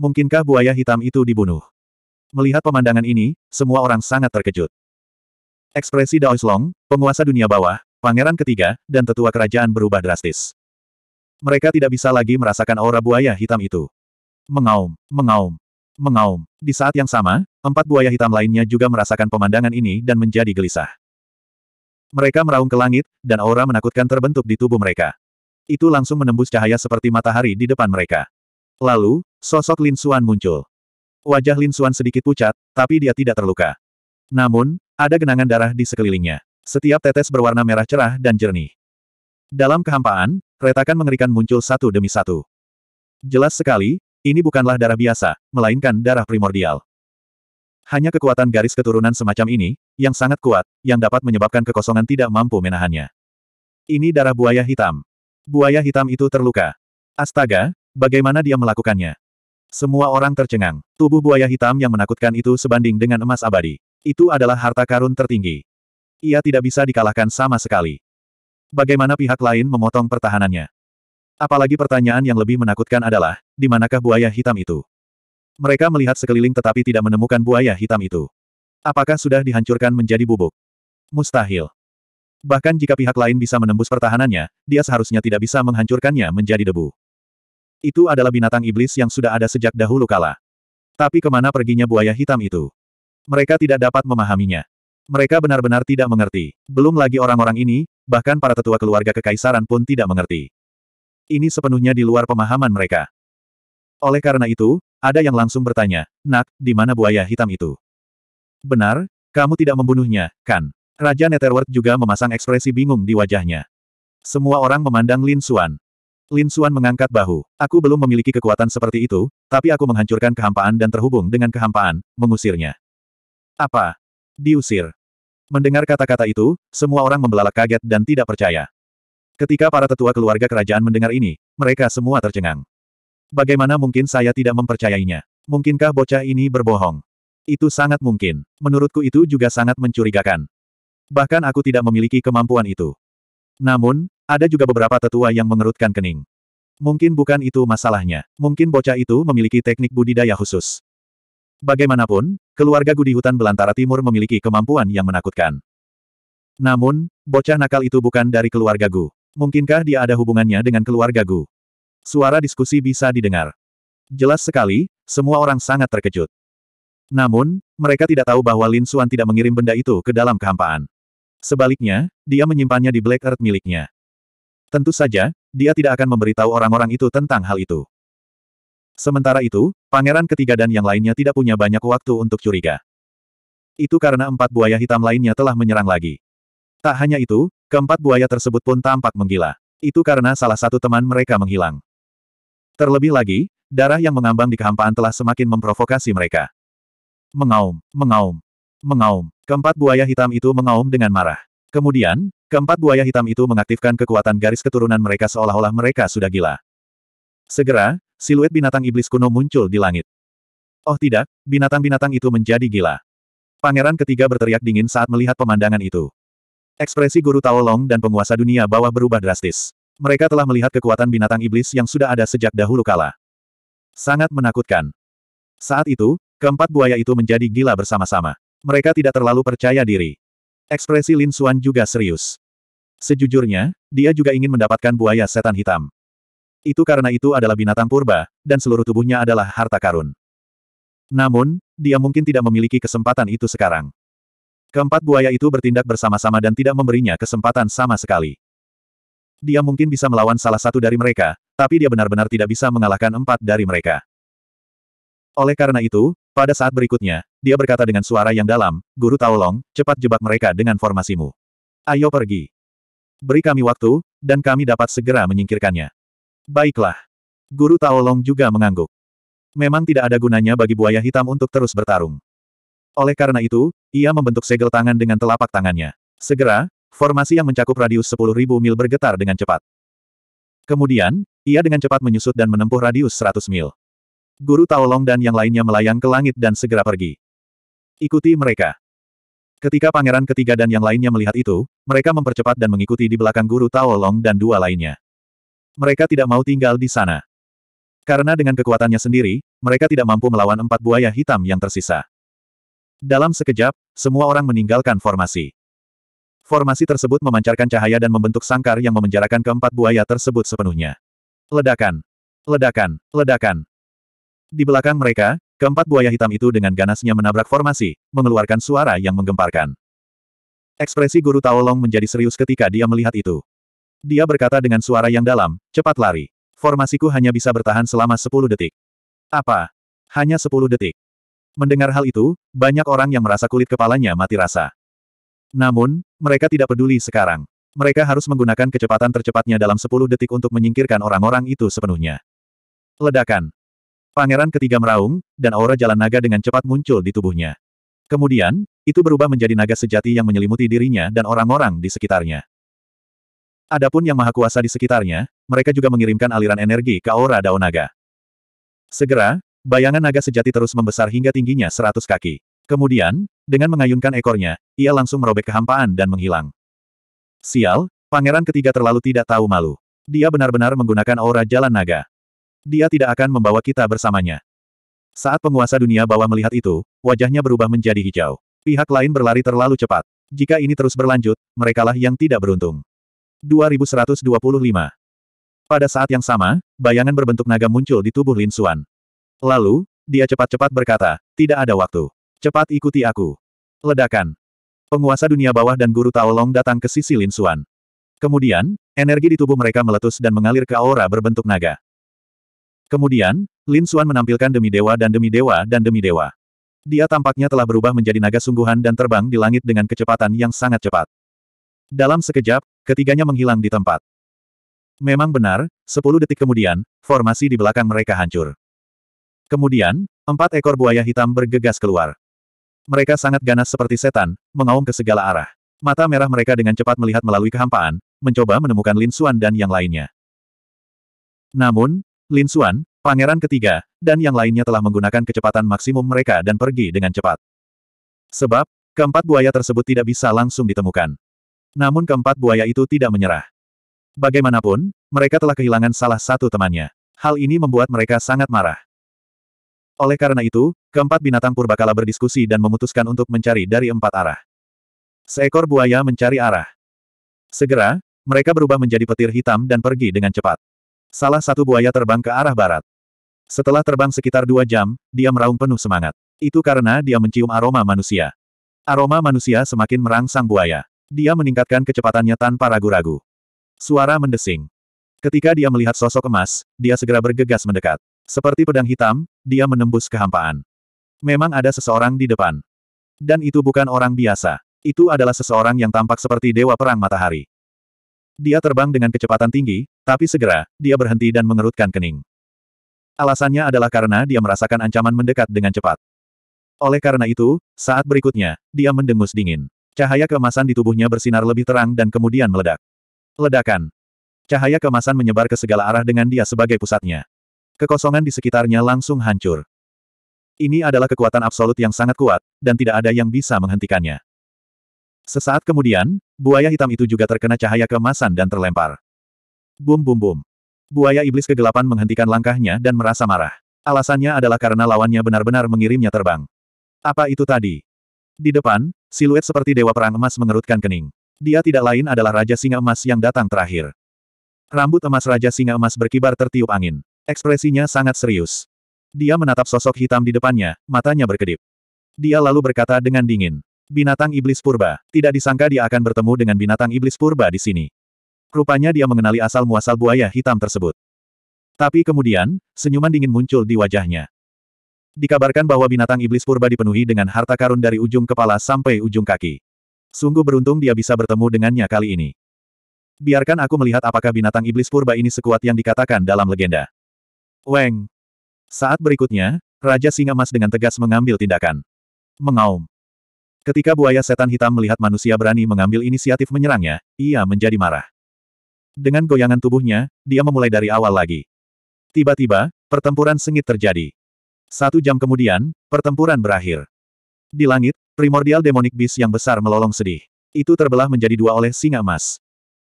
Mungkinkah buaya hitam itu dibunuh? Melihat pemandangan ini, semua orang sangat terkejut. Ekspresi Daoislong, penguasa dunia bawah, pangeran ketiga, dan tetua kerajaan berubah drastis. Mereka tidak bisa lagi merasakan aura buaya hitam itu. Mengaum, mengaum, mengaum. Di saat yang sama, empat buaya hitam lainnya juga merasakan pemandangan ini dan menjadi gelisah. Mereka meraung ke langit, dan aura menakutkan terbentuk di tubuh mereka. Itu langsung menembus cahaya seperti matahari di depan mereka. Lalu, sosok Lin Suan muncul. Wajah Lin Suan sedikit pucat, tapi dia tidak terluka. Namun, ada genangan darah di sekelilingnya. Setiap tetes berwarna merah cerah dan jernih. Dalam kehampaan, retakan mengerikan muncul satu demi satu. Jelas sekali, ini bukanlah darah biasa, melainkan darah primordial. Hanya kekuatan garis keturunan semacam ini, yang sangat kuat, yang dapat menyebabkan kekosongan tidak mampu menahannya. Ini darah buaya hitam. Buaya hitam itu terluka. Astaga, Bagaimana dia melakukannya? Semua orang tercengang. Tubuh buaya hitam yang menakutkan itu sebanding dengan emas abadi. Itu adalah harta karun tertinggi. Ia tidak bisa dikalahkan sama sekali. Bagaimana pihak lain memotong pertahanannya? Apalagi pertanyaan yang lebih menakutkan adalah, di manakah buaya hitam itu? Mereka melihat sekeliling tetapi tidak menemukan buaya hitam itu. Apakah sudah dihancurkan menjadi bubuk? Mustahil. Bahkan jika pihak lain bisa menembus pertahanannya, dia seharusnya tidak bisa menghancurkannya menjadi debu. Itu adalah binatang iblis yang sudah ada sejak dahulu kala. Tapi kemana perginya buaya hitam itu? Mereka tidak dapat memahaminya. Mereka benar-benar tidak mengerti. Belum lagi orang-orang ini, bahkan para tetua keluarga kekaisaran pun tidak mengerti. Ini sepenuhnya di luar pemahaman mereka. Oleh karena itu, ada yang langsung bertanya, Nak, di mana buaya hitam itu? Benar, kamu tidak membunuhnya, kan? Raja Netherworld juga memasang ekspresi bingung di wajahnya. Semua orang memandang Lin Xuan. Lin Suan mengangkat bahu. Aku belum memiliki kekuatan seperti itu, tapi aku menghancurkan kehampaan dan terhubung dengan kehampaan, mengusirnya. Apa? Diusir. Mendengar kata-kata itu, semua orang membelalak kaget dan tidak percaya. Ketika para tetua keluarga kerajaan mendengar ini, mereka semua tercengang. Bagaimana mungkin saya tidak mempercayainya? Mungkinkah bocah ini berbohong? Itu sangat mungkin. Menurutku itu juga sangat mencurigakan. Bahkan aku tidak memiliki kemampuan itu. Namun, ada juga beberapa tetua yang mengerutkan kening. Mungkin bukan itu masalahnya. Mungkin bocah itu memiliki teknik budidaya khusus. Bagaimanapun, keluarga Gudi Hutan Belantara Timur memiliki kemampuan yang menakutkan. Namun, bocah nakal itu bukan dari keluarga Gu. Mungkinkah dia ada hubungannya dengan keluarga Gu? Suara diskusi bisa didengar. Jelas sekali, semua orang sangat terkejut. Namun, mereka tidak tahu bahwa Lin Suan tidak mengirim benda itu ke dalam kehampaan. Sebaliknya, dia menyimpannya di Black Earth miliknya. Tentu saja, dia tidak akan memberitahu orang-orang itu tentang hal itu. Sementara itu, pangeran ketiga dan yang lainnya tidak punya banyak waktu untuk curiga. Itu karena empat buaya hitam lainnya telah menyerang lagi. Tak hanya itu, keempat buaya tersebut pun tampak menggila. Itu karena salah satu teman mereka menghilang. Terlebih lagi, darah yang mengambang di kehampaan telah semakin memprovokasi mereka. Mengaum, mengaum, mengaum. Keempat buaya hitam itu mengaum dengan marah. Kemudian, Keempat buaya hitam itu mengaktifkan kekuatan garis keturunan mereka seolah-olah mereka sudah gila. Segera, siluet binatang iblis kuno muncul di langit. Oh tidak, binatang-binatang itu menjadi gila. Pangeran ketiga berteriak dingin saat melihat pemandangan itu. Ekspresi guru Tao Long dan penguasa dunia bawah berubah drastis. Mereka telah melihat kekuatan binatang iblis yang sudah ada sejak dahulu kala. Sangat menakutkan. Saat itu, keempat buaya itu menjadi gila bersama-sama. Mereka tidak terlalu percaya diri. Ekspresi Lin Xuan juga serius. Sejujurnya, dia juga ingin mendapatkan buaya setan hitam. Itu karena itu adalah binatang purba, dan seluruh tubuhnya adalah harta karun. Namun, dia mungkin tidak memiliki kesempatan itu sekarang. Keempat buaya itu bertindak bersama-sama dan tidak memberinya kesempatan sama sekali. Dia mungkin bisa melawan salah satu dari mereka, tapi dia benar-benar tidak bisa mengalahkan empat dari mereka. Oleh karena itu, pada saat berikutnya, dia berkata dengan suara yang dalam, Guru Taolong, cepat jebak mereka dengan formasimu. Ayo pergi. Beri kami waktu, dan kami dapat segera menyingkirkannya. Baiklah. Guru Tao Long juga mengangguk. Memang tidak ada gunanya bagi buaya hitam untuk terus bertarung. Oleh karena itu, ia membentuk segel tangan dengan telapak tangannya. Segera, formasi yang mencakup radius ribu mil bergetar dengan cepat. Kemudian, ia dengan cepat menyusut dan menempuh radius 100 mil. Guru Tao Long dan yang lainnya melayang ke langit dan segera pergi. Ikuti mereka. Ketika pangeran ketiga dan yang lainnya melihat itu, mereka mempercepat dan mengikuti di belakang guru Tao Long dan dua lainnya. Mereka tidak mau tinggal di sana. Karena dengan kekuatannya sendiri, mereka tidak mampu melawan empat buaya hitam yang tersisa. Dalam sekejap, semua orang meninggalkan formasi. Formasi tersebut memancarkan cahaya dan membentuk sangkar yang memenjarakan keempat buaya tersebut sepenuhnya. Ledakan! Ledakan! Ledakan! Di belakang mereka, Keempat buaya hitam itu dengan ganasnya menabrak formasi, mengeluarkan suara yang menggemparkan. Ekspresi Guru Taolong menjadi serius ketika dia melihat itu. Dia berkata dengan suara yang dalam, cepat lari. Formasiku hanya bisa bertahan selama 10 detik. Apa? Hanya 10 detik. Mendengar hal itu, banyak orang yang merasa kulit kepalanya mati rasa. Namun, mereka tidak peduli sekarang. Mereka harus menggunakan kecepatan tercepatnya dalam 10 detik untuk menyingkirkan orang-orang itu sepenuhnya. Ledakan. Pangeran ketiga meraung, dan aura jalan naga dengan cepat muncul di tubuhnya. Kemudian, itu berubah menjadi naga sejati yang menyelimuti dirinya dan orang-orang di sekitarnya. Adapun yang maha kuasa di sekitarnya, mereka juga mengirimkan aliran energi ke aura daun Naga. Segera, bayangan naga sejati terus membesar hingga tingginya seratus kaki. Kemudian, dengan mengayunkan ekornya, ia langsung merobek kehampaan dan menghilang. Sial, pangeran ketiga terlalu tidak tahu malu. Dia benar-benar menggunakan aura jalan naga. Dia tidak akan membawa kita bersamanya. Saat penguasa dunia bawah melihat itu, wajahnya berubah menjadi hijau. Pihak lain berlari terlalu cepat. Jika ini terus berlanjut, merekalah yang tidak beruntung. 2125 Pada saat yang sama, bayangan berbentuk naga muncul di tubuh Lin Xuan. Lalu, dia cepat-cepat berkata, tidak ada waktu. Cepat ikuti aku. Ledakan. Penguasa dunia bawah dan guru Long datang ke sisi Lin Xuan. Kemudian, energi di tubuh mereka meletus dan mengalir ke aura berbentuk naga. Kemudian, Lin Xuan menampilkan demi dewa dan demi dewa dan demi dewa. Dia tampaknya telah berubah menjadi naga sungguhan dan terbang di langit dengan kecepatan yang sangat cepat. Dalam sekejap, ketiganya menghilang di tempat. Memang benar, sepuluh detik kemudian, formasi di belakang mereka hancur. Kemudian, empat ekor buaya hitam bergegas keluar. Mereka sangat ganas seperti setan, mengaum ke segala arah. Mata merah mereka dengan cepat melihat melalui kehampaan, mencoba menemukan Lin Xuan dan yang lainnya. Namun, Lin Xuan, pangeran ketiga, dan yang lainnya telah menggunakan kecepatan maksimum mereka dan pergi dengan cepat. Sebab, keempat buaya tersebut tidak bisa langsung ditemukan. Namun keempat buaya itu tidak menyerah. Bagaimanapun, mereka telah kehilangan salah satu temannya. Hal ini membuat mereka sangat marah. Oleh karena itu, keempat binatang purbakala berdiskusi dan memutuskan untuk mencari dari empat arah. Seekor buaya mencari arah. Segera, mereka berubah menjadi petir hitam dan pergi dengan cepat. Salah satu buaya terbang ke arah barat. Setelah terbang sekitar dua jam, dia meraung penuh semangat. Itu karena dia mencium aroma manusia. Aroma manusia semakin merangsang buaya. Dia meningkatkan kecepatannya tanpa ragu-ragu. Suara mendesing. Ketika dia melihat sosok emas, dia segera bergegas mendekat. Seperti pedang hitam, dia menembus kehampaan. Memang ada seseorang di depan. Dan itu bukan orang biasa. Itu adalah seseorang yang tampak seperti dewa perang matahari. Dia terbang dengan kecepatan tinggi, tapi segera, dia berhenti dan mengerutkan kening. Alasannya adalah karena dia merasakan ancaman mendekat dengan cepat. Oleh karena itu, saat berikutnya, dia mendengus dingin. Cahaya kemasan di tubuhnya bersinar lebih terang dan kemudian meledak. Ledakan. Cahaya kemasan menyebar ke segala arah dengan dia sebagai pusatnya. Kekosongan di sekitarnya langsung hancur. Ini adalah kekuatan absolut yang sangat kuat, dan tidak ada yang bisa menghentikannya. Sesaat kemudian, buaya hitam itu juga terkena cahaya kemasan dan terlempar. Bum bum bum. Buaya iblis kegelapan menghentikan langkahnya dan merasa marah. Alasannya adalah karena lawannya benar-benar mengirimnya terbang. Apa itu tadi? Di depan, siluet seperti dewa perang emas mengerutkan kening. Dia tidak lain adalah Raja Singa Emas yang datang terakhir. Rambut emas Raja Singa Emas berkibar tertiup angin. Ekspresinya sangat serius. Dia menatap sosok hitam di depannya, matanya berkedip. Dia lalu berkata dengan dingin, Binatang Iblis Purba. Tidak disangka dia akan bertemu dengan binatang Iblis Purba di sini. Rupanya dia mengenali asal-muasal buaya hitam tersebut. Tapi kemudian, senyuman dingin muncul di wajahnya. Dikabarkan bahwa binatang iblis purba dipenuhi dengan harta karun dari ujung kepala sampai ujung kaki. Sungguh beruntung dia bisa bertemu dengannya kali ini. Biarkan aku melihat apakah binatang iblis purba ini sekuat yang dikatakan dalam legenda. Weng. Saat berikutnya, Raja Singa Mas dengan tegas mengambil tindakan. Mengaum. Ketika buaya setan hitam melihat manusia berani mengambil inisiatif menyerangnya, ia menjadi marah. Dengan goyangan tubuhnya, dia memulai dari awal lagi. Tiba-tiba, pertempuran sengit terjadi. Satu jam kemudian, pertempuran berakhir. Di langit, primordial demonic beast yang besar melolong sedih. Itu terbelah menjadi dua oleh singa emas.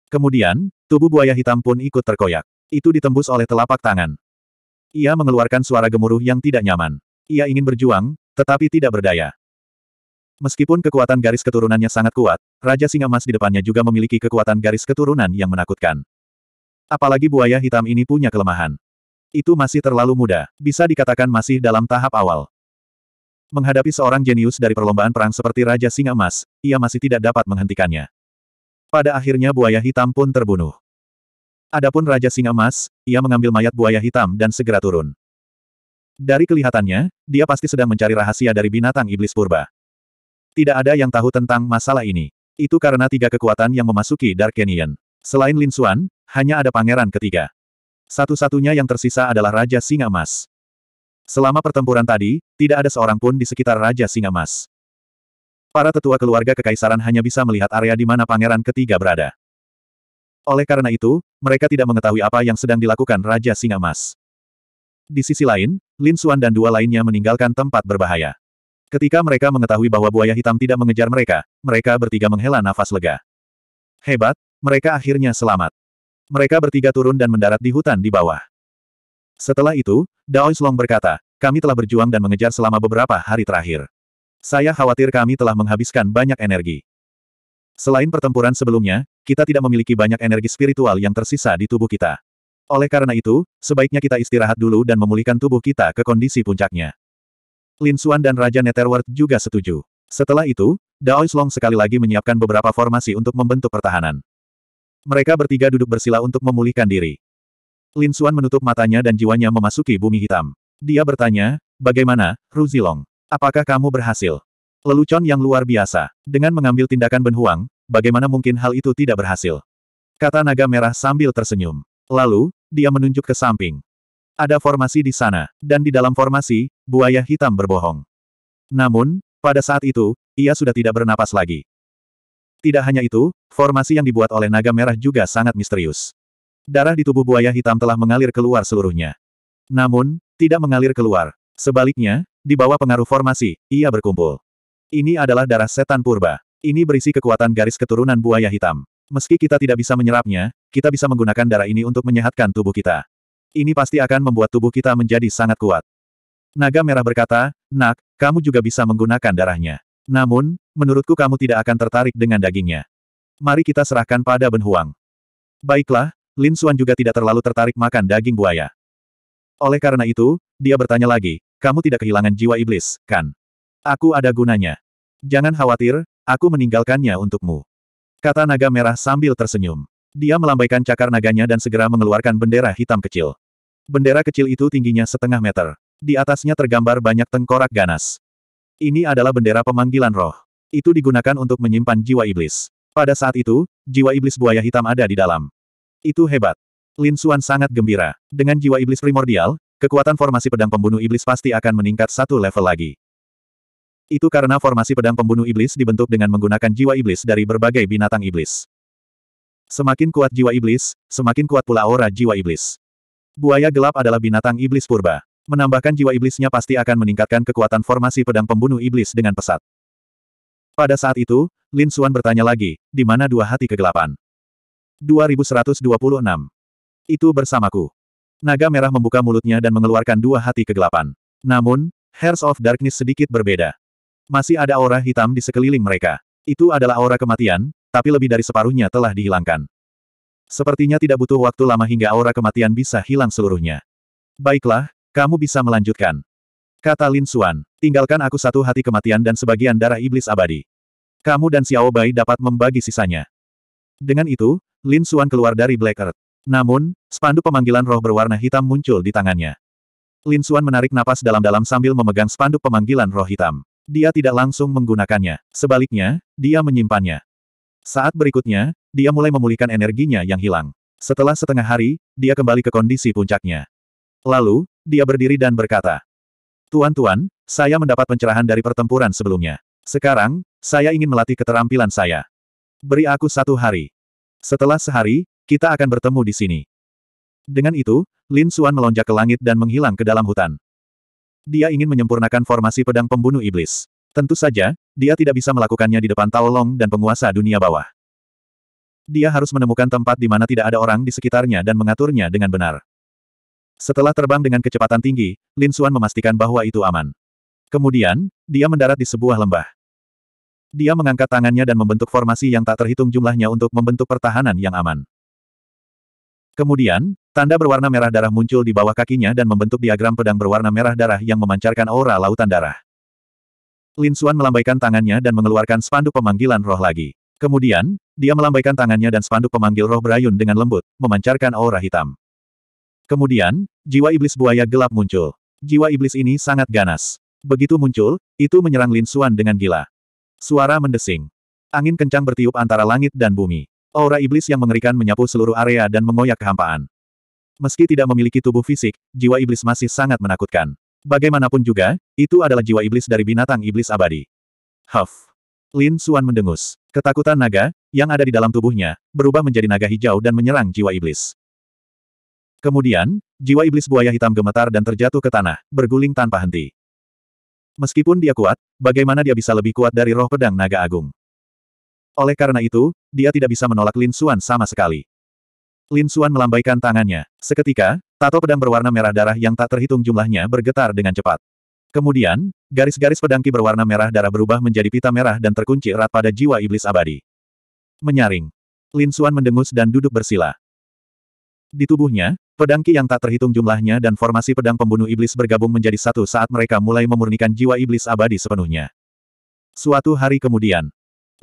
Kemudian, tubuh buaya hitam pun ikut terkoyak. Itu ditembus oleh telapak tangan. Ia mengeluarkan suara gemuruh yang tidak nyaman. Ia ingin berjuang, tetapi tidak berdaya. Meskipun kekuatan garis keturunannya sangat kuat, Raja Singa Emas di depannya juga memiliki kekuatan garis keturunan yang menakutkan. Apalagi buaya hitam ini punya kelemahan. Itu masih terlalu muda, bisa dikatakan masih dalam tahap awal. Menghadapi seorang jenius dari perlombaan perang seperti Raja Singa Emas, ia masih tidak dapat menghentikannya. Pada akhirnya buaya hitam pun terbunuh. Adapun Raja Singa Emas, ia mengambil mayat buaya hitam dan segera turun. Dari kelihatannya, dia pasti sedang mencari rahasia dari binatang iblis purba. Tidak ada yang tahu tentang masalah ini. Itu karena tiga kekuatan yang memasuki Dark Canyon. Selain Lin Xuan, hanya ada pangeran ketiga. Satu-satunya yang tersisa adalah Raja Singa Mas. Selama pertempuran tadi, tidak ada seorang pun di sekitar Raja Singa Mas. Para tetua keluarga kekaisaran hanya bisa melihat area di mana pangeran ketiga berada. Oleh karena itu, mereka tidak mengetahui apa yang sedang dilakukan Raja Singa Mas. Di sisi lain, Lin Xuan dan dua lainnya meninggalkan tempat berbahaya. Ketika mereka mengetahui bahwa buaya hitam tidak mengejar mereka, mereka bertiga menghela nafas lega. Hebat, mereka akhirnya selamat. Mereka bertiga turun dan mendarat di hutan di bawah. Setelah itu, Daois Long berkata, kami telah berjuang dan mengejar selama beberapa hari terakhir. Saya khawatir kami telah menghabiskan banyak energi. Selain pertempuran sebelumnya, kita tidak memiliki banyak energi spiritual yang tersisa di tubuh kita. Oleh karena itu, sebaiknya kita istirahat dulu dan memulihkan tubuh kita ke kondisi puncaknya. Lin Suan dan Raja Netherworld juga setuju. Setelah itu, Dao Long sekali lagi menyiapkan beberapa formasi untuk membentuk pertahanan. Mereka bertiga duduk bersila untuk memulihkan diri. Lin Suan menutup matanya dan jiwanya memasuki bumi hitam. Dia bertanya, bagaimana, Ru Zilong? Apakah kamu berhasil? Lelucon yang luar biasa. Dengan mengambil tindakan benhuang, bagaimana mungkin hal itu tidak berhasil? Kata naga merah sambil tersenyum. Lalu, dia menunjuk ke samping. Ada formasi di sana, dan di dalam formasi, buaya hitam berbohong. Namun, pada saat itu, ia sudah tidak bernapas lagi. Tidak hanya itu, formasi yang dibuat oleh naga merah juga sangat misterius. Darah di tubuh buaya hitam telah mengalir keluar seluruhnya. Namun, tidak mengalir keluar. Sebaliknya, di bawah pengaruh formasi, ia berkumpul. Ini adalah darah setan purba. Ini berisi kekuatan garis keturunan buaya hitam. Meski kita tidak bisa menyerapnya, kita bisa menggunakan darah ini untuk menyehatkan tubuh kita. Ini pasti akan membuat tubuh kita menjadi sangat kuat. Naga merah berkata, Nak, kamu juga bisa menggunakan darahnya. Namun, menurutku kamu tidak akan tertarik dengan dagingnya. Mari kita serahkan pada Ben Huang. Baiklah, Lin Xuan juga tidak terlalu tertarik makan daging buaya. Oleh karena itu, dia bertanya lagi, kamu tidak kehilangan jiwa iblis, kan? Aku ada gunanya. Jangan khawatir, aku meninggalkannya untukmu. Kata naga merah sambil tersenyum. Dia melambaikan cakar naganya dan segera mengeluarkan bendera hitam kecil. Bendera kecil itu tingginya setengah meter. Di atasnya tergambar banyak tengkorak ganas. Ini adalah bendera pemanggilan roh. Itu digunakan untuk menyimpan jiwa iblis. Pada saat itu, jiwa iblis buaya hitam ada di dalam. Itu hebat. Lin Suan sangat gembira. Dengan jiwa iblis primordial, kekuatan formasi pedang pembunuh iblis pasti akan meningkat satu level lagi. Itu karena formasi pedang pembunuh iblis dibentuk dengan menggunakan jiwa iblis dari berbagai binatang iblis. Semakin kuat jiwa iblis, semakin kuat pula aura jiwa iblis. Buaya gelap adalah binatang iblis purba. Menambahkan jiwa iblisnya pasti akan meningkatkan kekuatan formasi pedang pembunuh iblis dengan pesat. Pada saat itu, Lin Xuan bertanya lagi, di mana dua hati kegelapan? 2126. Itu bersamaku. Naga merah membuka mulutnya dan mengeluarkan dua hati kegelapan. Namun, Hairs of Darkness sedikit berbeda. Masih ada aura hitam di sekeliling mereka. Itu adalah aura kematian, tapi lebih dari separuhnya telah dihilangkan. Sepertinya tidak butuh waktu lama hingga aura kematian bisa hilang seluruhnya. Baiklah, kamu bisa melanjutkan. Kata Lin Xuan, tinggalkan aku satu hati kematian dan sebagian darah iblis abadi. Kamu dan Xiao Bai dapat membagi sisanya. Dengan itu, Lin Xuan keluar dari Black Earth. Namun, spanduk pemanggilan roh berwarna hitam muncul di tangannya. Lin Xuan menarik napas dalam-dalam sambil memegang spanduk pemanggilan roh hitam. Dia tidak langsung menggunakannya. Sebaliknya, dia menyimpannya. Saat berikutnya, dia mulai memulihkan energinya yang hilang. Setelah setengah hari, dia kembali ke kondisi puncaknya. Lalu, dia berdiri dan berkata, Tuan-tuan, saya mendapat pencerahan dari pertempuran sebelumnya. Sekarang, saya ingin melatih keterampilan saya. Beri aku satu hari. Setelah sehari, kita akan bertemu di sini. Dengan itu, Lin Xuan melonjak ke langit dan menghilang ke dalam hutan. Dia ingin menyempurnakan formasi pedang pembunuh iblis. Tentu saja, dia tidak bisa melakukannya di depan Taolong dan penguasa dunia bawah dia harus menemukan tempat di mana tidak ada orang di sekitarnya dan mengaturnya dengan benar. Setelah terbang dengan kecepatan tinggi, Lin Xuan memastikan bahwa itu aman. Kemudian, dia mendarat di sebuah lembah. Dia mengangkat tangannya dan membentuk formasi yang tak terhitung jumlahnya untuk membentuk pertahanan yang aman. Kemudian, tanda berwarna merah darah muncul di bawah kakinya dan membentuk diagram pedang berwarna merah darah yang memancarkan aura lautan darah. Lin Xuan melambaikan tangannya dan mengeluarkan spanduk pemanggilan roh lagi. Kemudian, dia melambaikan tangannya dan spanduk pemanggil roh berayun dengan lembut, memancarkan aura hitam. Kemudian, jiwa iblis buaya gelap muncul. Jiwa iblis ini sangat ganas. Begitu muncul, itu menyerang Lin Xuan dengan gila. Suara mendesing. Angin kencang bertiup antara langit dan bumi. Aura iblis yang mengerikan menyapu seluruh area dan mengoyak kehampaan. Meski tidak memiliki tubuh fisik, jiwa iblis masih sangat menakutkan. Bagaimanapun juga, itu adalah jiwa iblis dari binatang iblis abadi. Huff. Lin Xuan mendengus. Ketakutan naga, yang ada di dalam tubuhnya, berubah menjadi naga hijau dan menyerang jiwa iblis. Kemudian, jiwa iblis buaya hitam gemetar dan terjatuh ke tanah, berguling tanpa henti. Meskipun dia kuat, bagaimana dia bisa lebih kuat dari roh pedang naga agung? Oleh karena itu, dia tidak bisa menolak Lin Xuan sama sekali. Lin Xuan melambaikan tangannya. Seketika, tato pedang berwarna merah darah yang tak terhitung jumlahnya bergetar dengan cepat. Kemudian, garis-garis pedangki berwarna merah darah berubah menjadi pita merah dan terkunci erat pada jiwa iblis abadi menyaring. Lin Xuan mendengus dan duduk bersila. Di tubuhnya, pedang Ki yang tak terhitung jumlahnya dan formasi pedang pembunuh iblis bergabung menjadi satu saat mereka mulai memurnikan jiwa iblis abadi sepenuhnya. Suatu hari kemudian,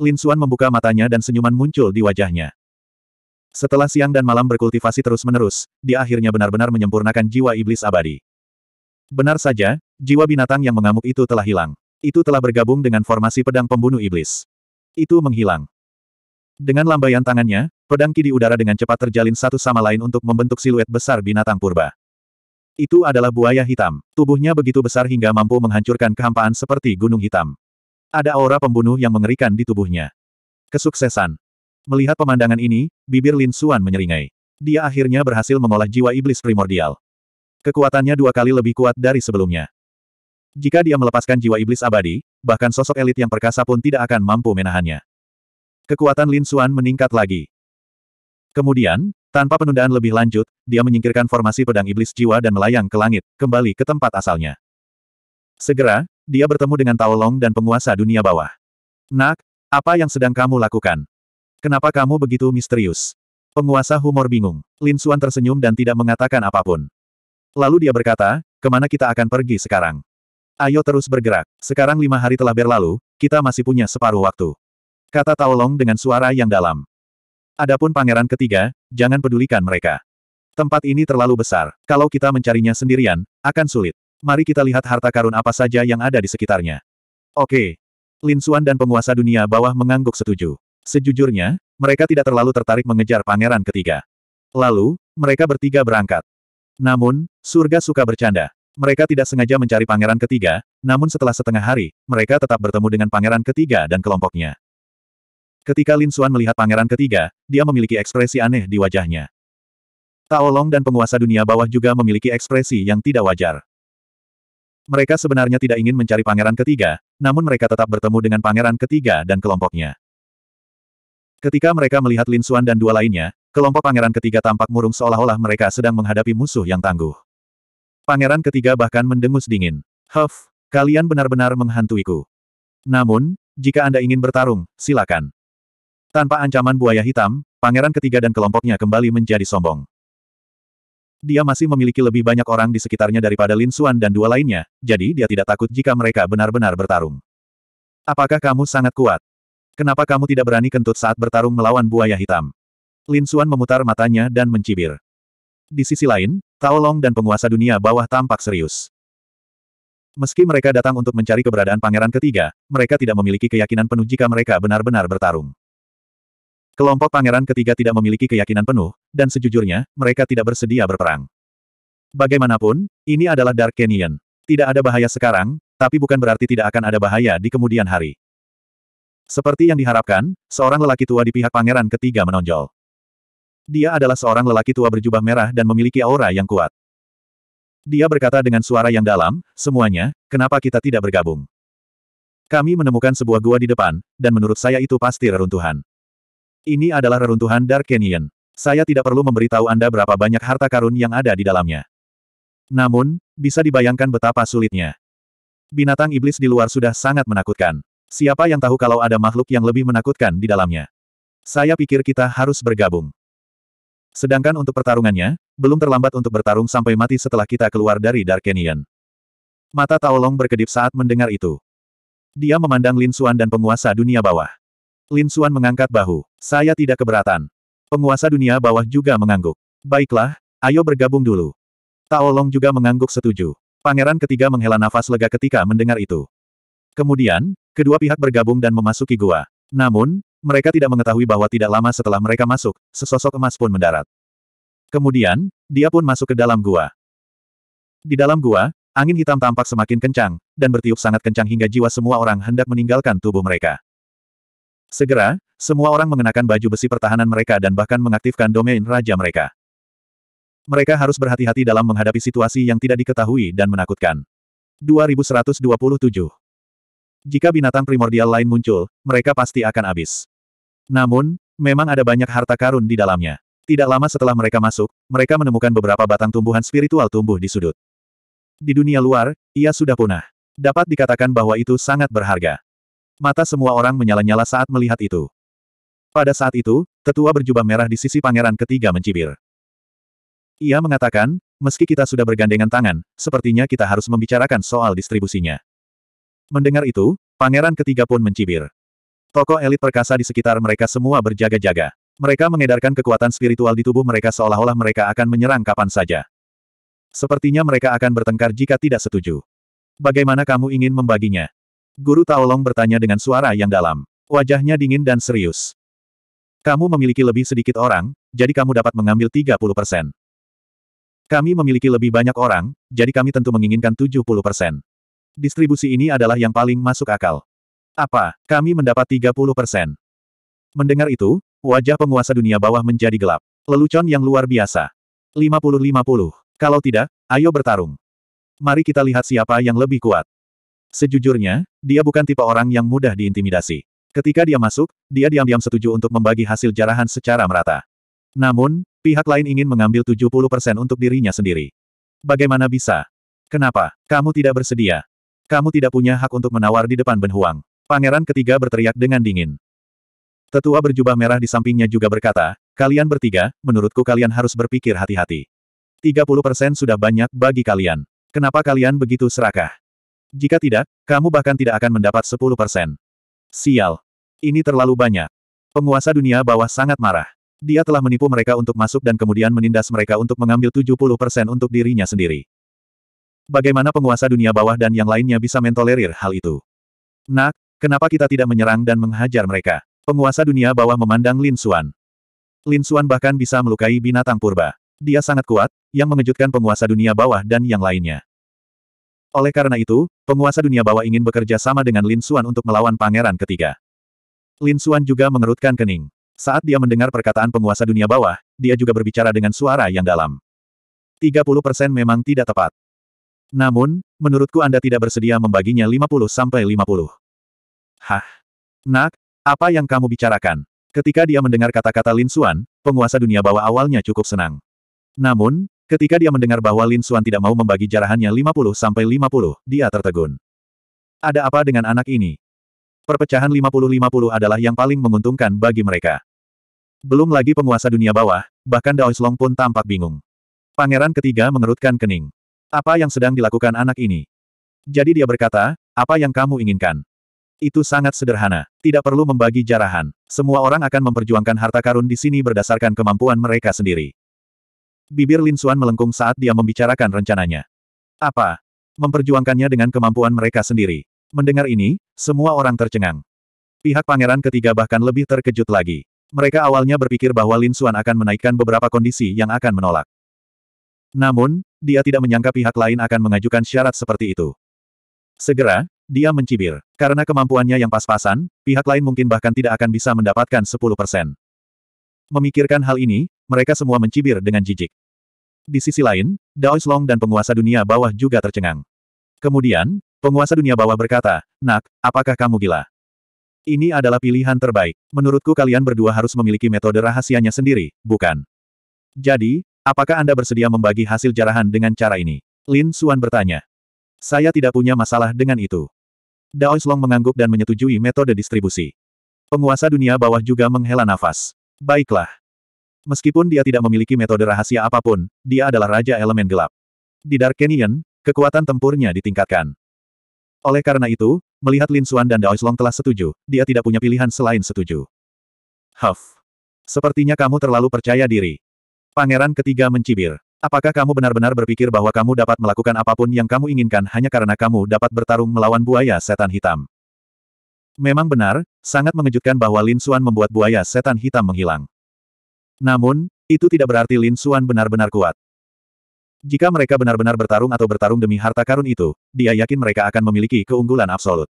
Lin Xuan membuka matanya dan senyuman muncul di wajahnya. Setelah siang dan malam berkultivasi terus-menerus, dia akhirnya benar-benar menyempurnakan jiwa iblis abadi. Benar saja, jiwa binatang yang mengamuk itu telah hilang. Itu telah bergabung dengan formasi pedang pembunuh iblis. Itu menghilang. Dengan lambaian tangannya, pedang ki di udara dengan cepat terjalin satu sama lain untuk membentuk siluet besar binatang purba. Itu adalah buaya hitam. Tubuhnya begitu besar hingga mampu menghancurkan kehampaan seperti gunung hitam. Ada aura pembunuh yang mengerikan di tubuhnya. Kesuksesan. Melihat pemandangan ini, bibir Lin Suan menyeringai. Dia akhirnya berhasil mengolah jiwa iblis primordial. Kekuatannya dua kali lebih kuat dari sebelumnya. Jika dia melepaskan jiwa iblis abadi, bahkan sosok elit yang perkasa pun tidak akan mampu menahannya. Kekuatan Lin Xuan meningkat lagi. Kemudian, tanpa penundaan lebih lanjut, dia menyingkirkan formasi pedang iblis jiwa dan melayang ke langit, kembali ke tempat asalnya. Segera, dia bertemu dengan Tao Long dan penguasa dunia bawah. Nak, apa yang sedang kamu lakukan? Kenapa kamu begitu misterius? Penguasa humor bingung. Lin Xuan tersenyum dan tidak mengatakan apapun. Lalu dia berkata, kemana kita akan pergi sekarang? Ayo terus bergerak. Sekarang lima hari telah berlalu, kita masih punya separuh waktu. Kata Taolong dengan suara yang dalam. Adapun pangeran ketiga, jangan pedulikan mereka. Tempat ini terlalu besar, kalau kita mencarinya sendirian, akan sulit. Mari kita lihat harta karun apa saja yang ada di sekitarnya. Oke. Lin Suan dan penguasa dunia bawah mengangguk setuju. Sejujurnya, mereka tidak terlalu tertarik mengejar pangeran ketiga. Lalu, mereka bertiga berangkat. Namun, surga suka bercanda. Mereka tidak sengaja mencari pangeran ketiga, namun setelah setengah hari, mereka tetap bertemu dengan pangeran ketiga dan kelompoknya. Ketika Lin Xuan melihat pangeran ketiga, dia memiliki ekspresi aneh di wajahnya. Taolong dan penguasa dunia bawah juga memiliki ekspresi yang tidak wajar. Mereka sebenarnya tidak ingin mencari pangeran ketiga, namun mereka tetap bertemu dengan pangeran ketiga dan kelompoknya. Ketika mereka melihat Lin Xuan dan dua lainnya, kelompok pangeran ketiga tampak murung seolah-olah mereka sedang menghadapi musuh yang tangguh. Pangeran ketiga bahkan mendengus dingin. Huff, kalian benar-benar menghantuiku. Namun, jika Anda ingin bertarung, silakan. Tanpa ancaman buaya hitam, pangeran ketiga dan kelompoknya kembali menjadi sombong. Dia masih memiliki lebih banyak orang di sekitarnya daripada Lin Xuan dan dua lainnya, jadi dia tidak takut jika mereka benar-benar bertarung. Apakah kamu sangat kuat? Kenapa kamu tidak berani kentut saat bertarung melawan buaya hitam? Lin Xuan memutar matanya dan mencibir. Di sisi lain, Tao Long dan penguasa dunia bawah tampak serius. Meski mereka datang untuk mencari keberadaan pangeran ketiga, mereka tidak memiliki keyakinan penuh jika mereka benar-benar bertarung. Kelompok pangeran ketiga tidak memiliki keyakinan penuh, dan sejujurnya, mereka tidak bersedia berperang. Bagaimanapun, ini adalah Dark Canyon. Tidak ada bahaya sekarang, tapi bukan berarti tidak akan ada bahaya di kemudian hari. Seperti yang diharapkan, seorang lelaki tua di pihak pangeran ketiga menonjol. Dia adalah seorang lelaki tua berjubah merah dan memiliki aura yang kuat. Dia berkata dengan suara yang dalam, semuanya, kenapa kita tidak bergabung? Kami menemukan sebuah gua di depan, dan menurut saya itu pasti reruntuhan. Ini adalah reruntuhan Dark Canyon. Saya tidak perlu memberitahu Anda berapa banyak harta karun yang ada di dalamnya. Namun, bisa dibayangkan betapa sulitnya. Binatang iblis di luar sudah sangat menakutkan. Siapa yang tahu kalau ada makhluk yang lebih menakutkan di dalamnya? Saya pikir kita harus bergabung. Sedangkan untuk pertarungannya, belum terlambat untuk bertarung sampai mati setelah kita keluar dari Dark Canyon. Mata Taolong berkedip saat mendengar itu. Dia memandang Lin Suan dan penguasa dunia bawah. Lin Suan mengangkat bahu. Saya tidak keberatan. Penguasa dunia bawah juga mengangguk. Baiklah, ayo bergabung dulu. Taolong juga mengangguk setuju. Pangeran ketiga menghela nafas lega ketika mendengar itu. Kemudian, kedua pihak bergabung dan memasuki gua. Namun, mereka tidak mengetahui bahwa tidak lama setelah mereka masuk, sesosok emas pun mendarat. Kemudian, dia pun masuk ke dalam gua. Di dalam gua, angin hitam tampak semakin kencang, dan bertiup sangat kencang hingga jiwa semua orang hendak meninggalkan tubuh mereka. Segera, semua orang mengenakan baju besi pertahanan mereka dan bahkan mengaktifkan domain raja mereka. Mereka harus berhati-hati dalam menghadapi situasi yang tidak diketahui dan menakutkan. 2127 Jika binatang primordial lain muncul, mereka pasti akan habis. Namun, memang ada banyak harta karun di dalamnya. Tidak lama setelah mereka masuk, mereka menemukan beberapa batang tumbuhan spiritual tumbuh di sudut. Di dunia luar, ia sudah punah. Dapat dikatakan bahwa itu sangat berharga. Mata semua orang menyala-nyala saat melihat itu. Pada saat itu, tetua berjubah merah di sisi pangeran ketiga mencibir. Ia mengatakan, meski kita sudah bergandengan tangan, sepertinya kita harus membicarakan soal distribusinya. Mendengar itu, pangeran ketiga pun mencibir. Toko elit perkasa di sekitar mereka semua berjaga-jaga. Mereka mengedarkan kekuatan spiritual di tubuh mereka seolah-olah mereka akan menyerang kapan saja. Sepertinya mereka akan bertengkar jika tidak setuju. Bagaimana kamu ingin membaginya? Guru Taolong bertanya dengan suara yang dalam. Wajahnya dingin dan serius. Kamu memiliki lebih sedikit orang, jadi kamu dapat mengambil 30 persen. Kami memiliki lebih banyak orang, jadi kami tentu menginginkan 70 persen. Distribusi ini adalah yang paling masuk akal. Apa, kami mendapat 30 persen. Mendengar itu, wajah penguasa dunia bawah menjadi gelap. Lelucon yang luar biasa. 50-50. Kalau tidak, ayo bertarung. Mari kita lihat siapa yang lebih kuat. Sejujurnya, dia bukan tipe orang yang mudah diintimidasi. Ketika dia masuk, dia diam-diam setuju untuk membagi hasil jarahan secara merata. Namun, pihak lain ingin mengambil 70% untuk dirinya sendiri. Bagaimana bisa? Kenapa? Kamu tidak bersedia. Kamu tidak punya hak untuk menawar di depan Benhuang. Pangeran ketiga berteriak dengan dingin. Tetua berjubah merah di sampingnya juga berkata, kalian bertiga, menurutku kalian harus berpikir hati-hati. 30% sudah banyak bagi kalian. Kenapa kalian begitu serakah? Jika tidak, kamu bahkan tidak akan mendapat 10 persen. Sial. Ini terlalu banyak. Penguasa dunia bawah sangat marah. Dia telah menipu mereka untuk masuk dan kemudian menindas mereka untuk mengambil 70 persen untuk dirinya sendiri. Bagaimana penguasa dunia bawah dan yang lainnya bisa mentolerir hal itu? Nak, kenapa kita tidak menyerang dan menghajar mereka? Penguasa dunia bawah memandang Lin Xuan. Lin Xuan bahkan bisa melukai binatang purba. Dia sangat kuat, yang mengejutkan penguasa dunia bawah dan yang lainnya. Oleh karena itu, penguasa dunia bawah ingin bekerja sama dengan Lin Xuan untuk melawan pangeran ketiga. Lin Xuan juga mengerutkan kening. Saat dia mendengar perkataan penguasa dunia bawah, dia juga berbicara dengan suara yang dalam. 30% memang tidak tepat. Namun, menurutku Anda tidak bersedia membaginya 50-50. Hah? Nak, apa yang kamu bicarakan? Ketika dia mendengar kata-kata Lin Xuan, penguasa dunia bawah awalnya cukup senang. Namun, Ketika dia mendengar bahwa Lin Suan tidak mau membagi jarahannya 50-50, dia tertegun. Ada apa dengan anak ini? Perpecahan 50-50 adalah yang paling menguntungkan bagi mereka. Belum lagi penguasa dunia bawah, bahkan Long pun tampak bingung. Pangeran ketiga mengerutkan kening. Apa yang sedang dilakukan anak ini? Jadi dia berkata, apa yang kamu inginkan? Itu sangat sederhana. Tidak perlu membagi jarahan. Semua orang akan memperjuangkan harta karun di sini berdasarkan kemampuan mereka sendiri. Bibir Lin Xuan melengkung saat dia membicarakan rencananya. Apa? Memperjuangkannya dengan kemampuan mereka sendiri. Mendengar ini, semua orang tercengang. Pihak pangeran ketiga bahkan lebih terkejut lagi. Mereka awalnya berpikir bahwa Lin Xuan akan menaikkan beberapa kondisi yang akan menolak. Namun, dia tidak menyangka pihak lain akan mengajukan syarat seperti itu. Segera, dia mencibir. Karena kemampuannya yang pas-pasan, pihak lain mungkin bahkan tidak akan bisa mendapatkan 10%. Memikirkan hal ini, mereka semua mencibir dengan jijik. Di sisi lain, Daois Long dan penguasa dunia bawah juga tercengang. Kemudian, penguasa dunia bawah berkata, Nak, apakah kamu gila? Ini adalah pilihan terbaik. Menurutku kalian berdua harus memiliki metode rahasianya sendiri, bukan? Jadi, apakah Anda bersedia membagi hasil jarahan dengan cara ini? Lin Suan bertanya. Saya tidak punya masalah dengan itu. Daois Long mengangguk dan menyetujui metode distribusi. Penguasa dunia bawah juga menghela nafas. Baiklah. Meskipun dia tidak memiliki metode rahasia apapun, dia adalah Raja Elemen Gelap. Di Dark Canyon, kekuatan tempurnya ditingkatkan. Oleh karena itu, melihat Lin Xuan dan Dao Long telah setuju, dia tidak punya pilihan selain setuju. Huff. Sepertinya kamu terlalu percaya diri. Pangeran ketiga mencibir. Apakah kamu benar-benar berpikir bahwa kamu dapat melakukan apapun yang kamu inginkan hanya karena kamu dapat bertarung melawan buaya setan hitam? Memang benar, sangat mengejutkan bahwa Lin Xuan membuat buaya setan hitam menghilang. Namun, itu tidak berarti Lin Xuan benar-benar kuat. Jika mereka benar-benar bertarung atau bertarung demi harta karun itu, dia yakin mereka akan memiliki keunggulan absolut.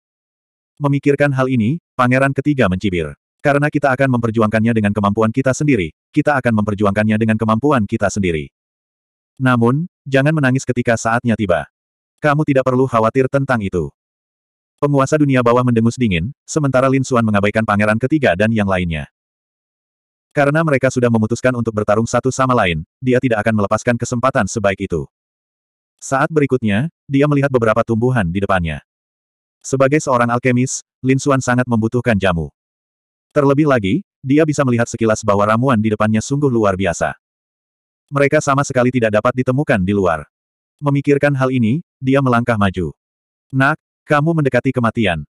Memikirkan hal ini, pangeran ketiga mencibir. Karena kita akan memperjuangkannya dengan kemampuan kita sendiri, kita akan memperjuangkannya dengan kemampuan kita sendiri. Namun, jangan menangis ketika saatnya tiba. Kamu tidak perlu khawatir tentang itu. Penguasa dunia bawah mendengus dingin, sementara Lin Xuan mengabaikan pangeran ketiga dan yang lainnya. Karena mereka sudah memutuskan untuk bertarung satu sama lain, dia tidak akan melepaskan kesempatan sebaik itu. Saat berikutnya, dia melihat beberapa tumbuhan di depannya. Sebagai seorang alkemis, Lin Suan sangat membutuhkan jamu. Terlebih lagi, dia bisa melihat sekilas bahwa ramuan di depannya sungguh luar biasa. Mereka sama sekali tidak dapat ditemukan di luar. Memikirkan hal ini, dia melangkah maju. Nak, kamu mendekati kematian.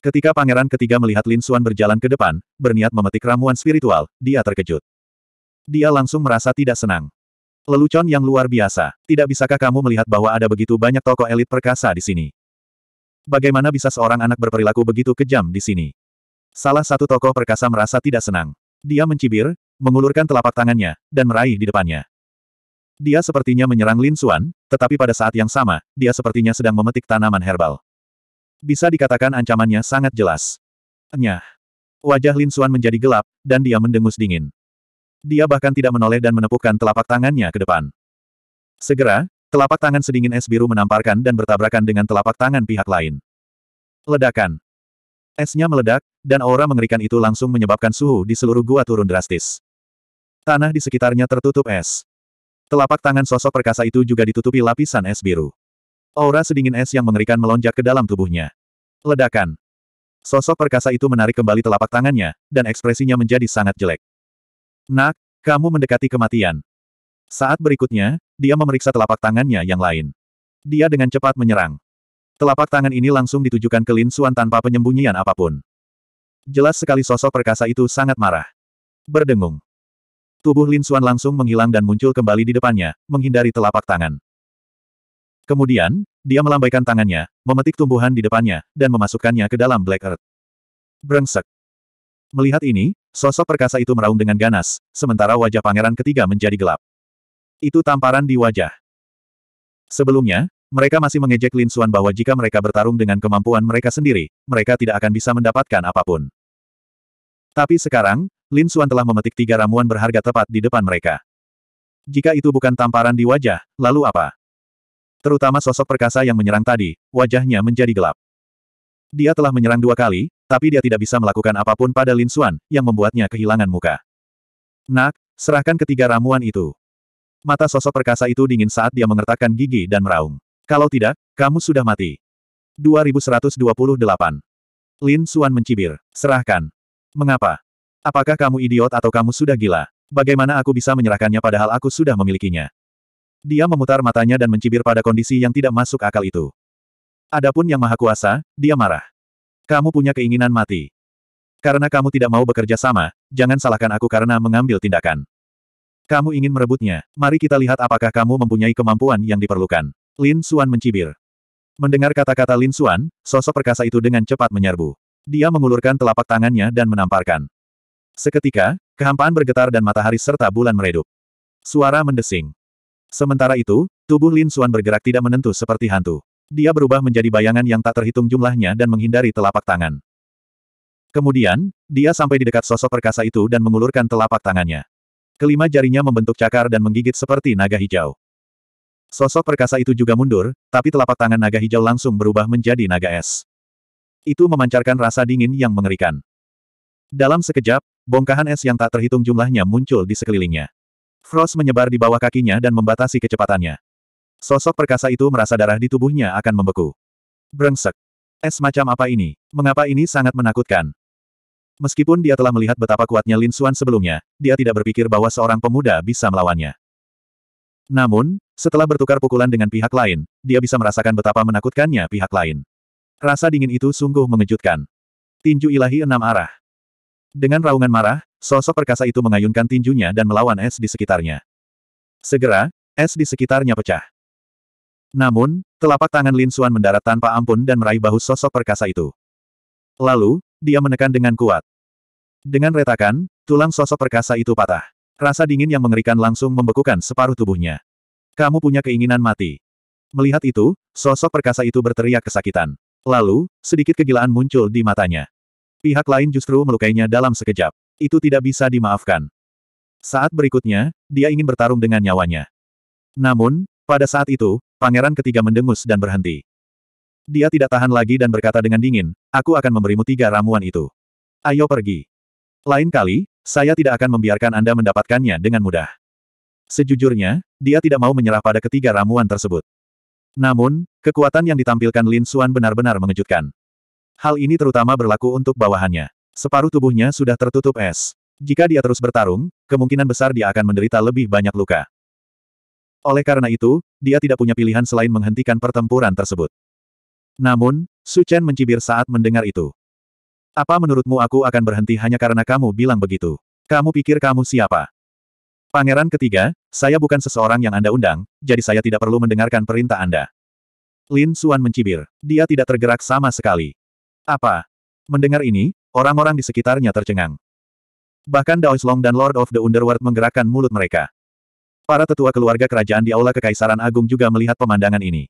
Ketika pangeran ketiga melihat Lin Xuan berjalan ke depan, berniat memetik ramuan spiritual, dia terkejut. Dia langsung merasa tidak senang. Lelucon yang luar biasa, tidak bisakah kamu melihat bahwa ada begitu banyak tokoh elit perkasa di sini? Bagaimana bisa seorang anak berperilaku begitu kejam di sini? Salah satu tokoh perkasa merasa tidak senang. Dia mencibir, mengulurkan telapak tangannya, dan meraih di depannya. Dia sepertinya menyerang Lin Xuan, tetapi pada saat yang sama, dia sepertinya sedang memetik tanaman herbal. Bisa dikatakan ancamannya sangat jelas. Nyah. Wajah Lin Xuan menjadi gelap, dan dia mendengus dingin. Dia bahkan tidak menoleh dan menepukkan telapak tangannya ke depan. Segera, telapak tangan sedingin es biru menamparkan dan bertabrakan dengan telapak tangan pihak lain. Ledakan. Esnya meledak, dan aura mengerikan itu langsung menyebabkan suhu di seluruh gua turun drastis. Tanah di sekitarnya tertutup es. Telapak tangan sosok perkasa itu juga ditutupi lapisan es biru. Aura sedingin es yang mengerikan melonjak ke dalam tubuhnya. Ledakan. Sosok perkasa itu menarik kembali telapak tangannya, dan ekspresinya menjadi sangat jelek. Nak, kamu mendekati kematian. Saat berikutnya, dia memeriksa telapak tangannya yang lain. Dia dengan cepat menyerang. Telapak tangan ini langsung ditujukan ke Lin Suan tanpa penyembunyian apapun. Jelas sekali sosok perkasa itu sangat marah. Berdengung. Tubuh Lin Suan langsung menghilang dan muncul kembali di depannya, menghindari telapak tangan. Kemudian, dia melambaikan tangannya, memetik tumbuhan di depannya, dan memasukkannya ke dalam Black Earth. Brengsek. Melihat ini, sosok perkasa itu meraung dengan ganas, sementara wajah pangeran ketiga menjadi gelap. Itu tamparan di wajah. Sebelumnya, mereka masih mengejek Lin Xuan bahwa jika mereka bertarung dengan kemampuan mereka sendiri, mereka tidak akan bisa mendapatkan apapun. Tapi sekarang, Lin Xuan telah memetik tiga ramuan berharga tepat di depan mereka. Jika itu bukan tamparan di wajah, lalu apa? Terutama sosok perkasa yang menyerang tadi, wajahnya menjadi gelap. Dia telah menyerang dua kali, tapi dia tidak bisa melakukan apapun pada Lin Xuan, yang membuatnya kehilangan muka. Nak, serahkan ketiga ramuan itu. Mata sosok perkasa itu dingin saat dia mengertakkan gigi dan meraung. Kalau tidak, kamu sudah mati. 2128. Lin Xuan mencibir. Serahkan. Mengapa? Apakah kamu idiot atau kamu sudah gila? Bagaimana aku bisa menyerahkannya padahal aku sudah memilikinya? Dia memutar matanya dan mencibir pada kondisi yang tidak masuk akal itu. Adapun yang maha kuasa, dia marah. Kamu punya keinginan mati. Karena kamu tidak mau bekerja sama, jangan salahkan aku karena mengambil tindakan. Kamu ingin merebutnya, mari kita lihat apakah kamu mempunyai kemampuan yang diperlukan. Lin Xuan mencibir. Mendengar kata-kata Lin Xuan, sosok perkasa itu dengan cepat menyerbu. Dia mengulurkan telapak tangannya dan menamparkan. Seketika, kehampaan bergetar dan matahari serta bulan meredup. Suara mendesing. Sementara itu, tubuh Lin Suan bergerak tidak menentu seperti hantu. Dia berubah menjadi bayangan yang tak terhitung jumlahnya dan menghindari telapak tangan. Kemudian, dia sampai di dekat sosok perkasa itu dan mengulurkan telapak tangannya. Kelima jarinya membentuk cakar dan menggigit seperti naga hijau. Sosok perkasa itu juga mundur, tapi telapak tangan naga hijau langsung berubah menjadi naga es. Itu memancarkan rasa dingin yang mengerikan. Dalam sekejap, bongkahan es yang tak terhitung jumlahnya muncul di sekelilingnya. Frost menyebar di bawah kakinya dan membatasi kecepatannya. Sosok perkasa itu merasa darah di tubuhnya akan membeku. Brengsek. Es macam apa ini? Mengapa ini sangat menakutkan? Meskipun dia telah melihat betapa kuatnya Lin Xuan sebelumnya, dia tidak berpikir bahwa seorang pemuda bisa melawannya. Namun, setelah bertukar pukulan dengan pihak lain, dia bisa merasakan betapa menakutkannya pihak lain. Rasa dingin itu sungguh mengejutkan. Tinju ilahi enam arah. Dengan raungan marah, Sosok perkasa itu mengayunkan tinjunya dan melawan es di sekitarnya. Segera, es di sekitarnya pecah. Namun, telapak tangan Lin Xuan mendarat tanpa ampun dan meraih bahu sosok perkasa itu. Lalu, dia menekan dengan kuat. Dengan retakan, tulang sosok perkasa itu patah. Rasa dingin yang mengerikan langsung membekukan separuh tubuhnya. Kamu punya keinginan mati. Melihat itu, sosok perkasa itu berteriak kesakitan. Lalu, sedikit kegilaan muncul di matanya. Pihak lain justru melukainya dalam sekejap itu tidak bisa dimaafkan. Saat berikutnya, dia ingin bertarung dengan nyawanya. Namun, pada saat itu, pangeran ketiga mendengus dan berhenti. Dia tidak tahan lagi dan berkata dengan dingin, aku akan memberimu tiga ramuan itu. Ayo pergi. Lain kali, saya tidak akan membiarkan Anda mendapatkannya dengan mudah. Sejujurnya, dia tidak mau menyerah pada ketiga ramuan tersebut. Namun, kekuatan yang ditampilkan Lin Xuan benar-benar mengejutkan. Hal ini terutama berlaku untuk bawahannya. Separuh tubuhnya sudah tertutup es. Jika dia terus bertarung, kemungkinan besar dia akan menderita lebih banyak luka. Oleh karena itu, dia tidak punya pilihan selain menghentikan pertempuran tersebut. Namun, Su Chen mencibir saat mendengar itu. Apa menurutmu aku akan berhenti hanya karena kamu bilang begitu? Kamu pikir kamu siapa? Pangeran ketiga, saya bukan seseorang yang Anda undang, jadi saya tidak perlu mendengarkan perintah Anda. Lin Suan mencibir. Dia tidak tergerak sama sekali. Apa? Mendengar ini, Orang-orang di sekitarnya tercengang. Bahkan Long dan Lord of the Underworld menggerakkan mulut mereka. Para tetua keluarga kerajaan di Aula Kekaisaran Agung juga melihat pemandangan ini.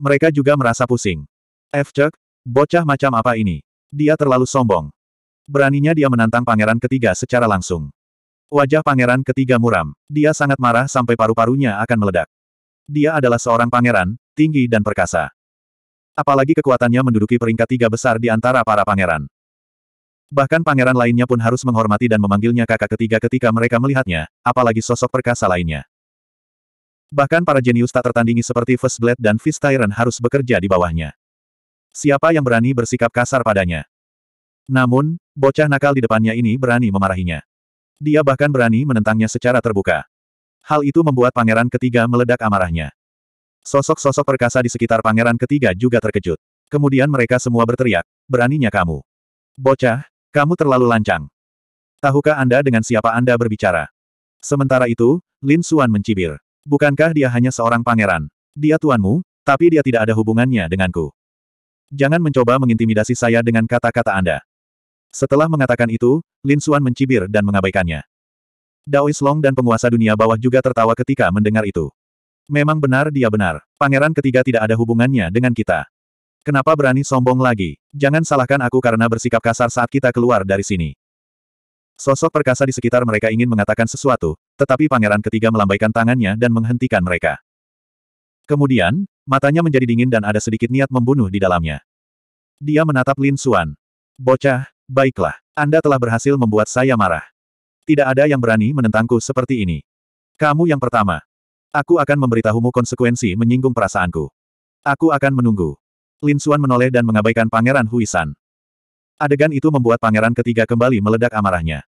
Mereka juga merasa pusing. Efcek, bocah macam apa ini? Dia terlalu sombong. Beraninya dia menantang pangeran ketiga secara langsung. Wajah pangeran ketiga muram. Dia sangat marah sampai paru-parunya akan meledak. Dia adalah seorang pangeran, tinggi dan perkasa. Apalagi kekuatannya menduduki peringkat tiga besar di antara para pangeran. Bahkan pangeran lainnya pun harus menghormati dan memanggilnya kakak ketiga ketika mereka melihatnya, apalagi sosok perkasa lainnya. Bahkan para jenius tak tertandingi seperti First Blade dan Fist Tyrant harus bekerja di bawahnya. Siapa yang berani bersikap kasar padanya? Namun, bocah nakal di depannya ini berani memarahinya. Dia bahkan berani menentangnya secara terbuka. Hal itu membuat pangeran ketiga meledak amarahnya. Sosok-sosok perkasa di sekitar pangeran ketiga juga terkejut. Kemudian mereka semua berteriak, beraninya kamu. Bocah, kamu terlalu lancang. Tahukah Anda dengan siapa Anda berbicara? Sementara itu, Lin Xuan mencibir. Bukankah dia hanya seorang pangeran? Dia tuanmu, tapi dia tidak ada hubungannya denganku. Jangan mencoba mengintimidasi saya dengan kata-kata Anda. Setelah mengatakan itu, Lin Xuan mencibir dan mengabaikannya. Daois Long dan penguasa dunia bawah juga tertawa ketika mendengar itu. Memang benar dia benar. Pangeran ketiga tidak ada hubungannya dengan kita. Kenapa berani sombong lagi? Jangan salahkan aku karena bersikap kasar saat kita keluar dari sini. Sosok perkasa di sekitar mereka ingin mengatakan sesuatu, tetapi pangeran ketiga melambaikan tangannya dan menghentikan mereka. Kemudian, matanya menjadi dingin dan ada sedikit niat membunuh di dalamnya. Dia menatap Lin Xuan. Bocah, baiklah, Anda telah berhasil membuat saya marah. Tidak ada yang berani menentangku seperti ini. Kamu yang pertama. Aku akan memberitahumu konsekuensi menyinggung perasaanku. Aku akan menunggu. Lin Xuan menoleh dan mengabaikan Pangeran Huisan. Adegan itu membuat pangeran ketiga kembali meledak amarahnya.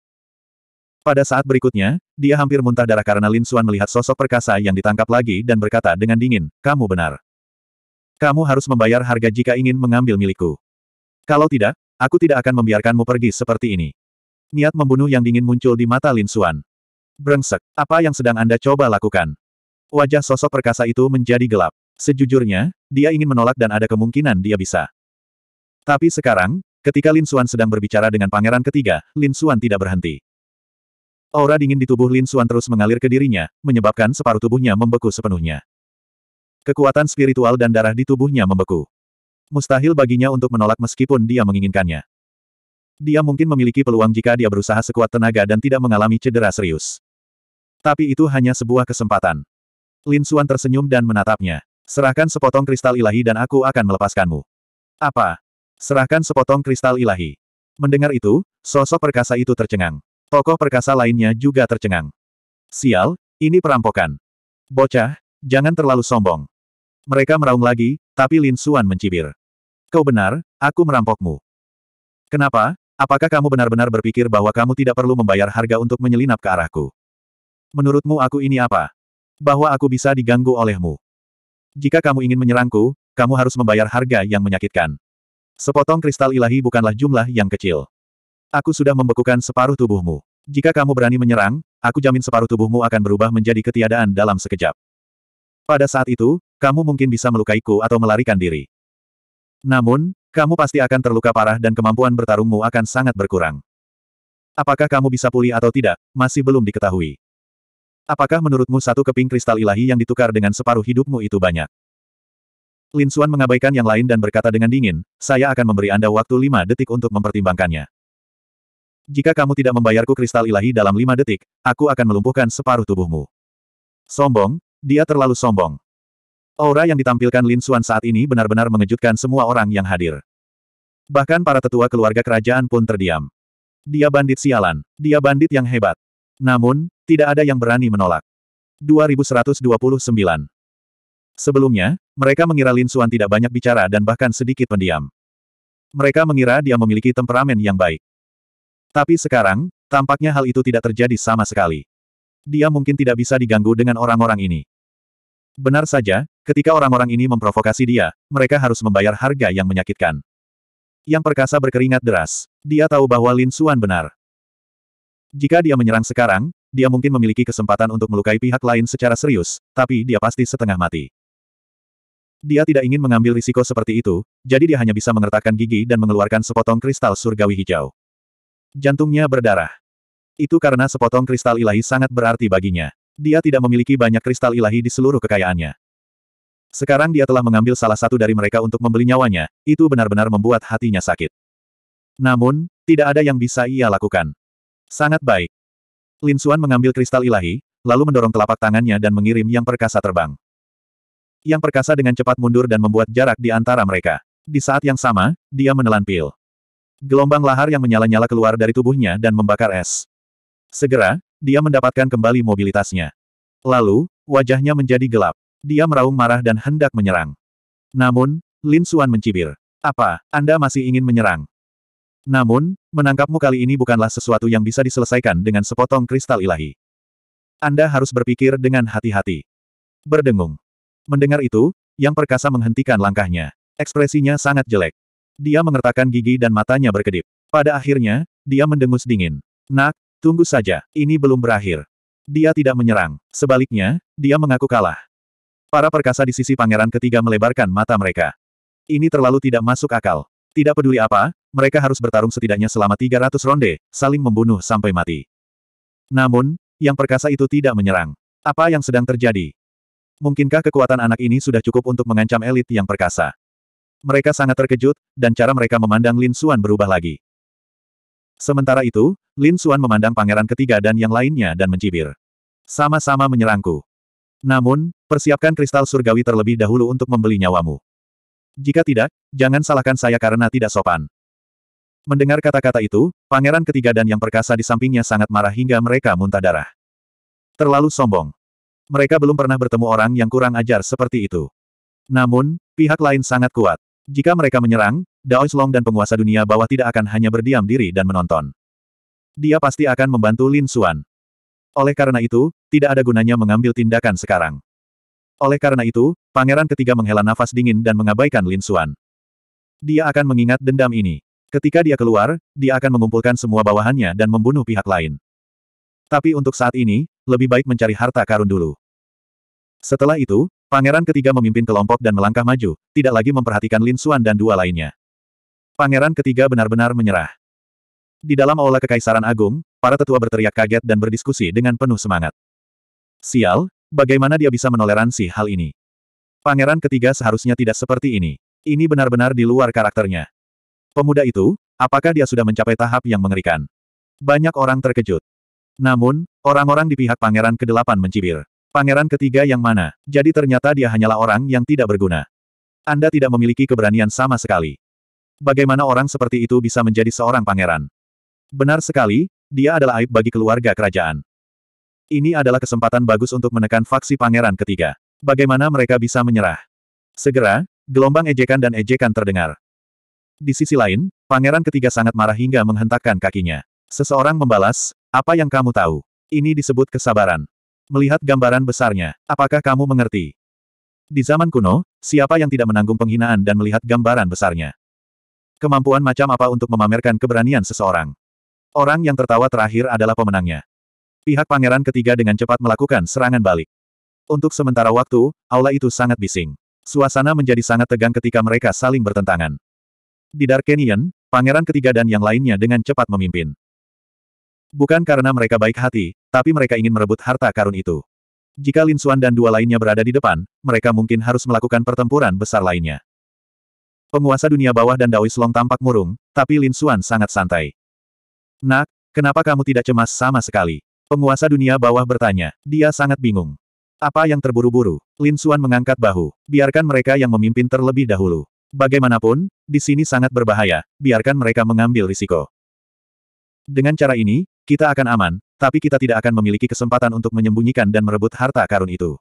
Pada saat berikutnya, dia hampir muntah darah karena Lin Xuan melihat sosok perkasa yang ditangkap lagi dan berkata dengan dingin, kamu benar. Kamu harus membayar harga jika ingin mengambil milikku. Kalau tidak, aku tidak akan membiarkanmu pergi seperti ini. Niat membunuh yang dingin muncul di mata Lin Xuan. Brengsek, apa yang sedang Anda coba lakukan? Wajah sosok perkasa itu menjadi gelap. Sejujurnya, dia ingin menolak dan ada kemungkinan dia bisa. Tapi sekarang, ketika Lin Xuan sedang berbicara dengan pangeran ketiga, Lin Xuan tidak berhenti. Aura dingin di tubuh Lin Xuan terus mengalir ke dirinya, menyebabkan separuh tubuhnya membeku sepenuhnya. Kekuatan spiritual dan darah di tubuhnya membeku. Mustahil baginya untuk menolak meskipun dia menginginkannya. Dia mungkin memiliki peluang jika dia berusaha sekuat tenaga dan tidak mengalami cedera serius. Tapi itu hanya sebuah kesempatan. Lin Xuan tersenyum dan menatapnya. Serahkan sepotong kristal ilahi dan aku akan melepaskanmu. Apa? Serahkan sepotong kristal ilahi. Mendengar itu, sosok perkasa itu tercengang. Tokoh perkasa lainnya juga tercengang. Sial, ini perampokan. Bocah, jangan terlalu sombong. Mereka meraung lagi, tapi Lin Suan mencibir. Kau benar, aku merampokmu. Kenapa? Apakah kamu benar-benar berpikir bahwa kamu tidak perlu membayar harga untuk menyelinap ke arahku? Menurutmu aku ini apa? Bahwa aku bisa diganggu olehmu. Jika kamu ingin menyerangku, kamu harus membayar harga yang menyakitkan. Sepotong kristal ilahi bukanlah jumlah yang kecil. Aku sudah membekukan separuh tubuhmu. Jika kamu berani menyerang, aku jamin separuh tubuhmu akan berubah menjadi ketiadaan dalam sekejap. Pada saat itu, kamu mungkin bisa melukaiku atau melarikan diri. Namun, kamu pasti akan terluka parah dan kemampuan bertarungmu akan sangat berkurang. Apakah kamu bisa pulih atau tidak, masih belum diketahui. Apakah menurutmu satu keping kristal ilahi yang ditukar dengan separuh hidupmu itu banyak? Lin Xuan mengabaikan yang lain dan berkata dengan dingin, saya akan memberi Anda waktu lima detik untuk mempertimbangkannya. Jika kamu tidak membayarku kristal ilahi dalam lima detik, aku akan melumpuhkan separuh tubuhmu. Sombong, dia terlalu sombong. Aura yang ditampilkan Lin Xuan saat ini benar-benar mengejutkan semua orang yang hadir. Bahkan para tetua keluarga kerajaan pun terdiam. Dia bandit sialan. Dia bandit yang hebat. Namun, tidak ada yang berani menolak. 2129. Sebelumnya, mereka mengira Lin Xuan tidak banyak bicara dan bahkan sedikit pendiam. Mereka mengira dia memiliki temperamen yang baik. Tapi sekarang, tampaknya hal itu tidak terjadi sama sekali. Dia mungkin tidak bisa diganggu dengan orang-orang ini. Benar saja, ketika orang-orang ini memprovokasi dia, mereka harus membayar harga yang menyakitkan. Yang perkasa berkeringat deras. Dia tahu bahwa Lin Xuan benar. Jika dia menyerang sekarang, dia mungkin memiliki kesempatan untuk melukai pihak lain secara serius, tapi dia pasti setengah mati. Dia tidak ingin mengambil risiko seperti itu, jadi dia hanya bisa mengertakkan gigi dan mengeluarkan sepotong kristal surgawi hijau. Jantungnya berdarah. Itu karena sepotong kristal ilahi sangat berarti baginya. Dia tidak memiliki banyak kristal ilahi di seluruh kekayaannya. Sekarang dia telah mengambil salah satu dari mereka untuk membeli nyawanya, itu benar-benar membuat hatinya sakit. Namun, tidak ada yang bisa ia lakukan. Sangat baik. Lin Xuan mengambil kristal ilahi, lalu mendorong telapak tangannya dan mengirim yang perkasa terbang. Yang perkasa dengan cepat mundur dan membuat jarak di antara mereka. Di saat yang sama, dia menelan pil. Gelombang lahar yang menyala-nyala keluar dari tubuhnya dan membakar es. Segera, dia mendapatkan kembali mobilitasnya. Lalu, wajahnya menjadi gelap. Dia meraung marah dan hendak menyerang. Namun, Lin Xuan mencibir. Apa, Anda masih ingin menyerang? Namun, menangkapmu kali ini bukanlah sesuatu yang bisa diselesaikan dengan sepotong kristal ilahi. Anda harus berpikir dengan hati-hati. Berdengung. Mendengar itu, yang perkasa menghentikan langkahnya. Ekspresinya sangat jelek. Dia mengertakkan gigi dan matanya berkedip. Pada akhirnya, dia mendengus dingin. Nak, tunggu saja, ini belum berakhir. Dia tidak menyerang. Sebaliknya, dia mengaku kalah. Para perkasa di sisi pangeran ketiga melebarkan mata mereka. Ini terlalu tidak masuk akal. Tidak peduli apa, mereka harus bertarung setidaknya selama 300 ronde, saling membunuh sampai mati. Namun, yang perkasa itu tidak menyerang. Apa yang sedang terjadi? Mungkinkah kekuatan anak ini sudah cukup untuk mengancam elit yang perkasa? Mereka sangat terkejut, dan cara mereka memandang Lin Xuan berubah lagi. Sementara itu, Lin Xuan memandang pangeran ketiga dan yang lainnya dan mencibir. Sama-sama menyerangku. Namun, persiapkan kristal surgawi terlebih dahulu untuk membeli nyawamu. Jika tidak, jangan salahkan saya karena tidak sopan. Mendengar kata-kata itu, pangeran ketiga dan yang perkasa di sampingnya sangat marah hingga mereka muntah darah. Terlalu sombong. Mereka belum pernah bertemu orang yang kurang ajar seperti itu. Namun, pihak lain sangat kuat. Jika mereka menyerang, Daois Long dan penguasa dunia bawah tidak akan hanya berdiam diri dan menonton. Dia pasti akan membantu Lin Xuan. Oleh karena itu, tidak ada gunanya mengambil tindakan sekarang. Oleh karena itu, pangeran ketiga menghela nafas dingin dan mengabaikan Lin Xuan. Dia akan mengingat dendam ini. Ketika dia keluar, dia akan mengumpulkan semua bawahannya dan membunuh pihak lain. Tapi untuk saat ini, lebih baik mencari harta karun dulu. Setelah itu, pangeran ketiga memimpin kelompok dan melangkah maju, tidak lagi memperhatikan Lin Xuan dan dua lainnya. Pangeran ketiga benar-benar menyerah. Di dalam aula Kekaisaran Agung, para tetua berteriak kaget dan berdiskusi dengan penuh semangat. Sial, bagaimana dia bisa menoleransi hal ini? Pangeran ketiga seharusnya tidak seperti ini. Ini benar-benar di luar karakternya. Pemuda itu, apakah dia sudah mencapai tahap yang mengerikan? Banyak orang terkejut. Namun, orang-orang di pihak pangeran ke-8 mencibir. Pangeran ketiga yang mana? Jadi ternyata dia hanyalah orang yang tidak berguna. Anda tidak memiliki keberanian sama sekali. Bagaimana orang seperti itu bisa menjadi seorang pangeran? Benar sekali, dia adalah aib bagi keluarga kerajaan. Ini adalah kesempatan bagus untuk menekan faksi pangeran ketiga. Bagaimana mereka bisa menyerah? Segera, gelombang ejekan dan ejekan terdengar. Di sisi lain, pangeran ketiga sangat marah hingga menghentakkan kakinya. Seseorang membalas, apa yang kamu tahu? Ini disebut kesabaran. Melihat gambaran besarnya, apakah kamu mengerti? Di zaman kuno, siapa yang tidak menanggung penghinaan dan melihat gambaran besarnya? Kemampuan macam apa untuk memamerkan keberanian seseorang? Orang yang tertawa terakhir adalah pemenangnya. Pihak pangeran ketiga dengan cepat melakukan serangan balik. Untuk sementara waktu, aula itu sangat bising. Suasana menjadi sangat tegang ketika mereka saling bertentangan. Di Dark Canyon, pangeran ketiga dan yang lainnya dengan cepat memimpin. Bukan karena mereka baik hati, tapi mereka ingin merebut harta karun itu. Jika Lin Xuan dan dua lainnya berada di depan, mereka mungkin harus melakukan pertempuran besar lainnya. Penguasa dunia bawah dan Daois Long tampak murung, tapi Lin Xuan sangat santai. Nak, kenapa kamu tidak cemas sama sekali? Penguasa dunia bawah bertanya. Dia sangat bingung. Apa yang terburu-buru? Lin Xuan mengangkat bahu. Biarkan mereka yang memimpin terlebih dahulu. Bagaimanapun, di sini sangat berbahaya, biarkan mereka mengambil risiko. Dengan cara ini, kita akan aman, tapi kita tidak akan memiliki kesempatan untuk menyembunyikan dan merebut harta karun itu.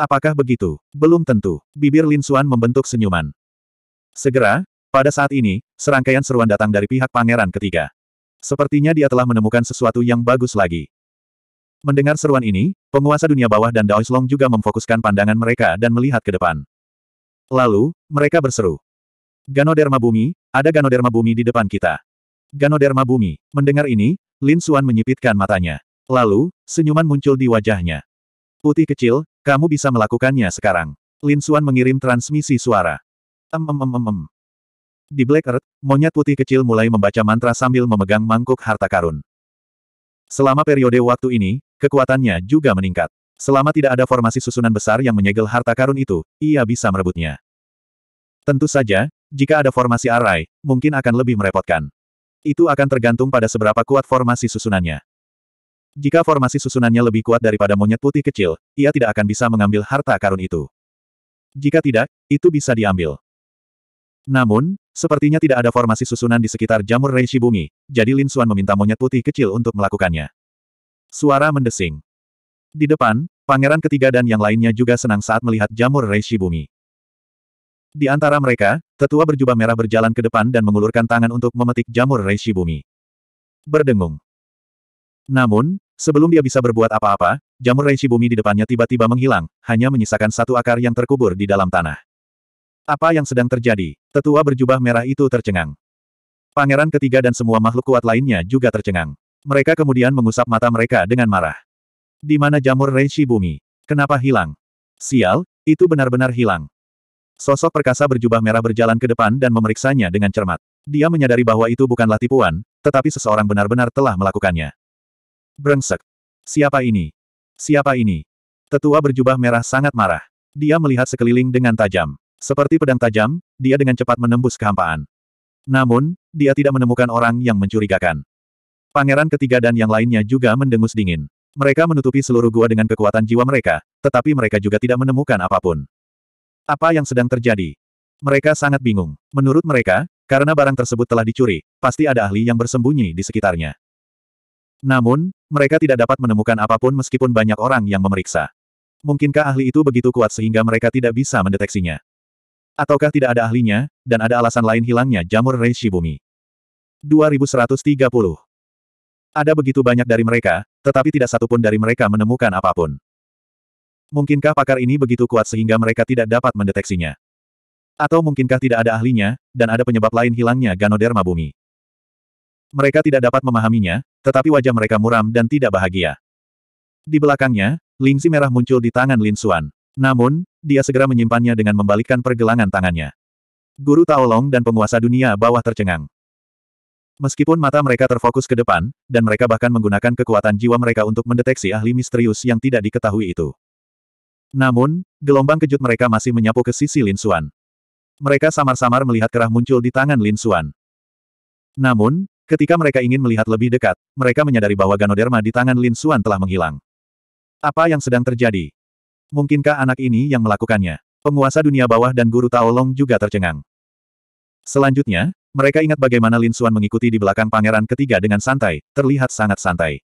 Apakah begitu? Belum tentu. Bibir Lin Xuan membentuk senyuman. Segera, pada saat ini, serangkaian seruan datang dari pihak pangeran ketiga. Sepertinya dia telah menemukan sesuatu yang bagus lagi. Mendengar seruan ini, penguasa dunia bawah dan Daoislong juga memfokuskan pandangan mereka dan melihat ke depan. Lalu, mereka berseru. Ganoderma bumi, ada ganoderma bumi di depan kita. Ganoderma bumi, mendengar ini, Lin Suan menyipitkan matanya. Lalu, senyuman muncul di wajahnya. Putih kecil, kamu bisa melakukannya sekarang. Lin Suan mengirim transmisi suara. Em em em em em. Di Black Earth, monyet putih kecil mulai membaca mantra sambil memegang mangkuk harta karun. Selama periode waktu ini, kekuatannya juga meningkat. Selama tidak ada formasi susunan besar yang menyegel harta karun itu, ia bisa merebutnya. Tentu saja, jika ada formasi arai, mungkin akan lebih merepotkan. Itu akan tergantung pada seberapa kuat formasi susunannya. Jika formasi susunannya lebih kuat daripada monyet putih kecil, ia tidak akan bisa mengambil harta karun itu. Jika tidak, itu bisa diambil. Namun, sepertinya tidak ada formasi susunan di sekitar jamur reishi bumi, jadi Lin Suan meminta monyet putih kecil untuk melakukannya. Suara mendesing. Di depan, Pangeran ketiga dan yang lainnya juga senang saat melihat jamur reishi bumi. Di antara mereka, tetua berjubah merah berjalan ke depan dan mengulurkan tangan untuk memetik jamur reishi bumi. Berdengung. Namun, sebelum dia bisa berbuat apa-apa, jamur reishi bumi di depannya tiba-tiba menghilang, hanya menyisakan satu akar yang terkubur di dalam tanah. Apa yang sedang terjadi? Tetua berjubah merah itu tercengang. Pangeran ketiga dan semua makhluk kuat lainnya juga tercengang. Mereka kemudian mengusap mata mereka dengan marah. Di mana jamur reishi bumi? Kenapa hilang? Sial, itu benar-benar hilang. Sosok perkasa berjubah merah berjalan ke depan dan memeriksanya dengan cermat. Dia menyadari bahwa itu bukanlah tipuan, tetapi seseorang benar-benar telah melakukannya. Brengsek. Siapa ini? Siapa ini? Tetua berjubah merah sangat marah. Dia melihat sekeliling dengan tajam. Seperti pedang tajam, dia dengan cepat menembus kehampaan. Namun, dia tidak menemukan orang yang mencurigakan. Pangeran ketiga dan yang lainnya juga mendengus dingin. Mereka menutupi seluruh gua dengan kekuatan jiwa mereka, tetapi mereka juga tidak menemukan apapun. Apa yang sedang terjadi? Mereka sangat bingung. Menurut mereka, karena barang tersebut telah dicuri, pasti ada ahli yang bersembunyi di sekitarnya. Namun, mereka tidak dapat menemukan apapun meskipun banyak orang yang memeriksa. Mungkinkah ahli itu begitu kuat sehingga mereka tidak bisa mendeteksinya? Ataukah tidak ada ahlinya, dan ada alasan lain hilangnya jamur reishi bumi? 2130 ada begitu banyak dari mereka, tetapi tidak satupun dari mereka menemukan apapun. Mungkinkah pakar ini begitu kuat sehingga mereka tidak dapat mendeteksinya? Atau mungkinkah tidak ada ahlinya, dan ada penyebab lain hilangnya ganoderma bumi? Mereka tidak dapat memahaminya, tetapi wajah mereka muram dan tidak bahagia. Di belakangnya, lingsi merah muncul di tangan Lin Xuan. Namun, dia segera menyimpannya dengan membalikkan pergelangan tangannya. Guru Taolong dan penguasa dunia bawah tercengang. Meskipun mata mereka terfokus ke depan, dan mereka bahkan menggunakan kekuatan jiwa mereka untuk mendeteksi ahli misterius yang tidak diketahui itu. Namun, gelombang kejut mereka masih menyapu ke sisi Lin Xuan. Mereka samar-samar melihat kerah muncul di tangan Lin Xuan. Namun, ketika mereka ingin melihat lebih dekat, mereka menyadari bahwa ganoderma di tangan Lin Xuan telah menghilang. Apa yang sedang terjadi? Mungkinkah anak ini yang melakukannya? Penguasa dunia bawah dan guru Taolong juga tercengang. Selanjutnya, mereka ingat bagaimana Lin Xuan mengikuti di belakang pangeran ketiga dengan santai, terlihat sangat santai.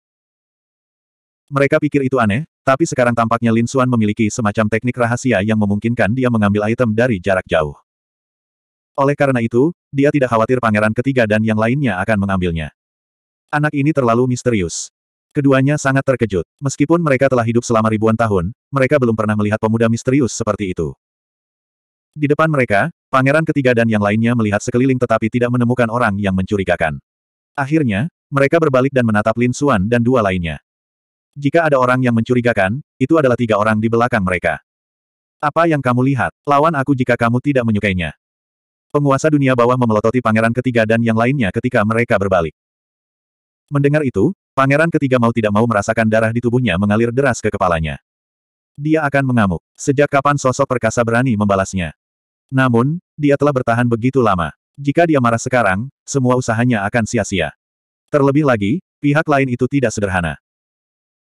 Mereka pikir itu aneh, tapi sekarang tampaknya Lin Xuan memiliki semacam teknik rahasia yang memungkinkan dia mengambil item dari jarak jauh. Oleh karena itu, dia tidak khawatir pangeran ketiga dan yang lainnya akan mengambilnya. Anak ini terlalu misterius. Keduanya sangat terkejut. Meskipun mereka telah hidup selama ribuan tahun, mereka belum pernah melihat pemuda misterius seperti itu. Di depan mereka, Pangeran ketiga dan yang lainnya melihat sekeliling tetapi tidak menemukan orang yang mencurigakan. Akhirnya, mereka berbalik dan menatap Lin Xuan dan dua lainnya. Jika ada orang yang mencurigakan, itu adalah tiga orang di belakang mereka. Apa yang kamu lihat? Lawan aku jika kamu tidak menyukainya. Penguasa dunia bawah memelototi pangeran ketiga dan yang lainnya ketika mereka berbalik. Mendengar itu, pangeran ketiga mau tidak mau merasakan darah di tubuhnya mengalir deras ke kepalanya. Dia akan mengamuk. Sejak kapan sosok perkasa berani membalasnya? Namun, dia telah bertahan begitu lama. Jika dia marah sekarang, semua usahanya akan sia-sia. Terlebih lagi, pihak lain itu tidak sederhana.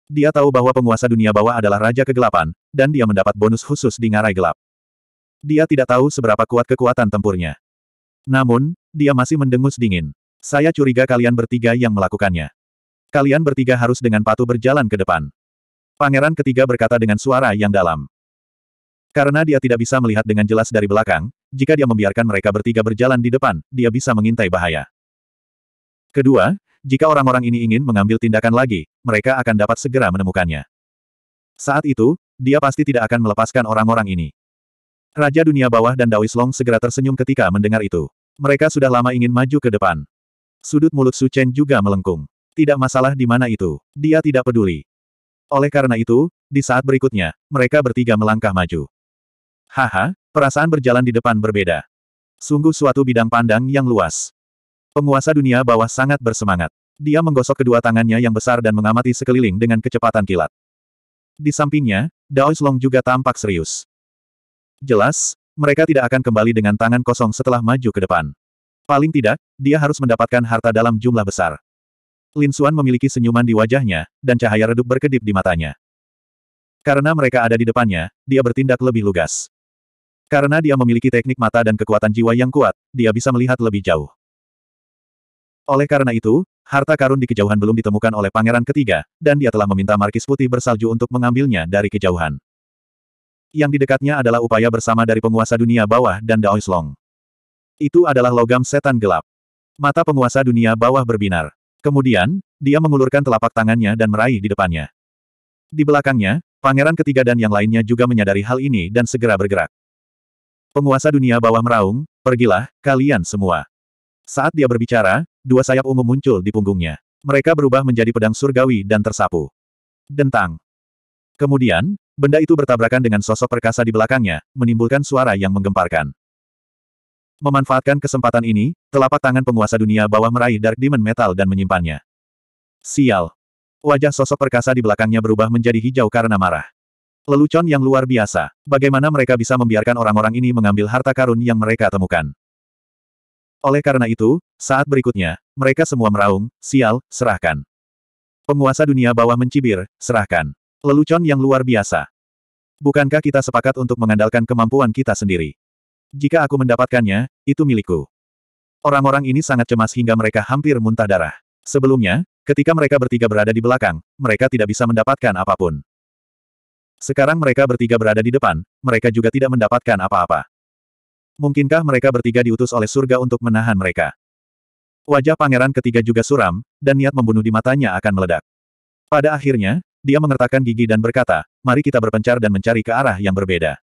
Dia tahu bahwa penguasa dunia bawah adalah raja kegelapan, dan dia mendapat bonus khusus di ngarai gelap. Dia tidak tahu seberapa kuat kekuatan tempurnya. Namun, dia masih mendengus dingin. Saya curiga kalian bertiga yang melakukannya. Kalian bertiga harus dengan patuh berjalan ke depan. Pangeran ketiga berkata dengan suara yang dalam. Karena dia tidak bisa melihat dengan jelas dari belakang, jika dia membiarkan mereka bertiga berjalan di depan, dia bisa mengintai bahaya. Kedua, jika orang-orang ini ingin mengambil tindakan lagi, mereka akan dapat segera menemukannya. Saat itu, dia pasti tidak akan melepaskan orang-orang ini. Raja dunia bawah dan Dawis Long segera tersenyum ketika mendengar itu. Mereka sudah lama ingin maju ke depan. Sudut mulut Su Chen juga melengkung. Tidak masalah di mana itu, dia tidak peduli. Oleh karena itu, di saat berikutnya, mereka bertiga melangkah maju. Haha, perasaan berjalan di depan berbeda. Sungguh suatu bidang pandang yang luas. Penguasa dunia bawah sangat bersemangat. Dia menggosok kedua tangannya yang besar dan mengamati sekeliling dengan kecepatan kilat. Di sampingnya, Dao Long juga tampak serius. Jelas, mereka tidak akan kembali dengan tangan kosong setelah maju ke depan. Paling tidak, dia harus mendapatkan harta dalam jumlah besar. Lin Xuan memiliki senyuman di wajahnya, dan cahaya redup berkedip di matanya. Karena mereka ada di depannya, dia bertindak lebih lugas. Karena dia memiliki teknik mata dan kekuatan jiwa yang kuat, dia bisa melihat lebih jauh. Oleh karena itu, harta karun di kejauhan belum ditemukan oleh pangeran ketiga, dan dia telah meminta markis putih bersalju untuk mengambilnya dari kejauhan. Yang di dekatnya adalah upaya bersama dari penguasa dunia bawah dan Daois Long. Itu adalah logam setan gelap. Mata penguasa dunia bawah berbinar. Kemudian, dia mengulurkan telapak tangannya dan meraih di depannya. Di belakangnya, pangeran ketiga dan yang lainnya juga menyadari hal ini dan segera bergerak. Penguasa dunia bawah meraung, pergilah, kalian semua. Saat dia berbicara, dua sayap ungu muncul di punggungnya. Mereka berubah menjadi pedang surgawi dan tersapu. Dentang. Kemudian, benda itu bertabrakan dengan sosok perkasa di belakangnya, menimbulkan suara yang menggemparkan. Memanfaatkan kesempatan ini, telapak tangan penguasa dunia bawah meraih Dark Demon Metal dan menyimpannya. Sial. Wajah sosok perkasa di belakangnya berubah menjadi hijau karena marah. Lelucon yang luar biasa. Bagaimana mereka bisa membiarkan orang-orang ini mengambil harta karun yang mereka temukan? Oleh karena itu, saat berikutnya, mereka semua meraung, sial, serahkan. Penguasa dunia bawah mencibir, serahkan. Lelucon yang luar biasa. Bukankah kita sepakat untuk mengandalkan kemampuan kita sendiri? Jika aku mendapatkannya, itu milikku. Orang-orang ini sangat cemas hingga mereka hampir muntah darah. Sebelumnya, Ketika mereka bertiga berada di belakang, mereka tidak bisa mendapatkan apapun. Sekarang mereka bertiga berada di depan, mereka juga tidak mendapatkan apa-apa. Mungkinkah mereka bertiga diutus oleh surga untuk menahan mereka? Wajah pangeran ketiga juga suram, dan niat membunuh di matanya akan meledak. Pada akhirnya, dia mengertakkan gigi dan berkata, mari kita berpencar dan mencari ke arah yang berbeda.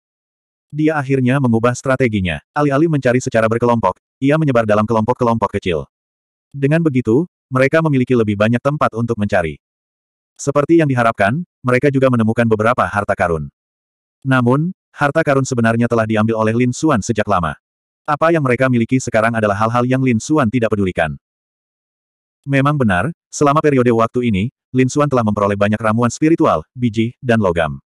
Dia akhirnya mengubah strateginya. Alih-alih mencari secara berkelompok, ia menyebar dalam kelompok-kelompok kecil. Dengan begitu, mereka memiliki lebih banyak tempat untuk mencari. Seperti yang diharapkan, mereka juga menemukan beberapa harta karun. Namun, harta karun sebenarnya telah diambil oleh Lin Xuan sejak lama. Apa yang mereka miliki sekarang adalah hal-hal yang Lin Xuan tidak pedulikan. Memang benar, selama periode waktu ini, Lin Xuan telah memperoleh banyak ramuan spiritual, biji, dan logam.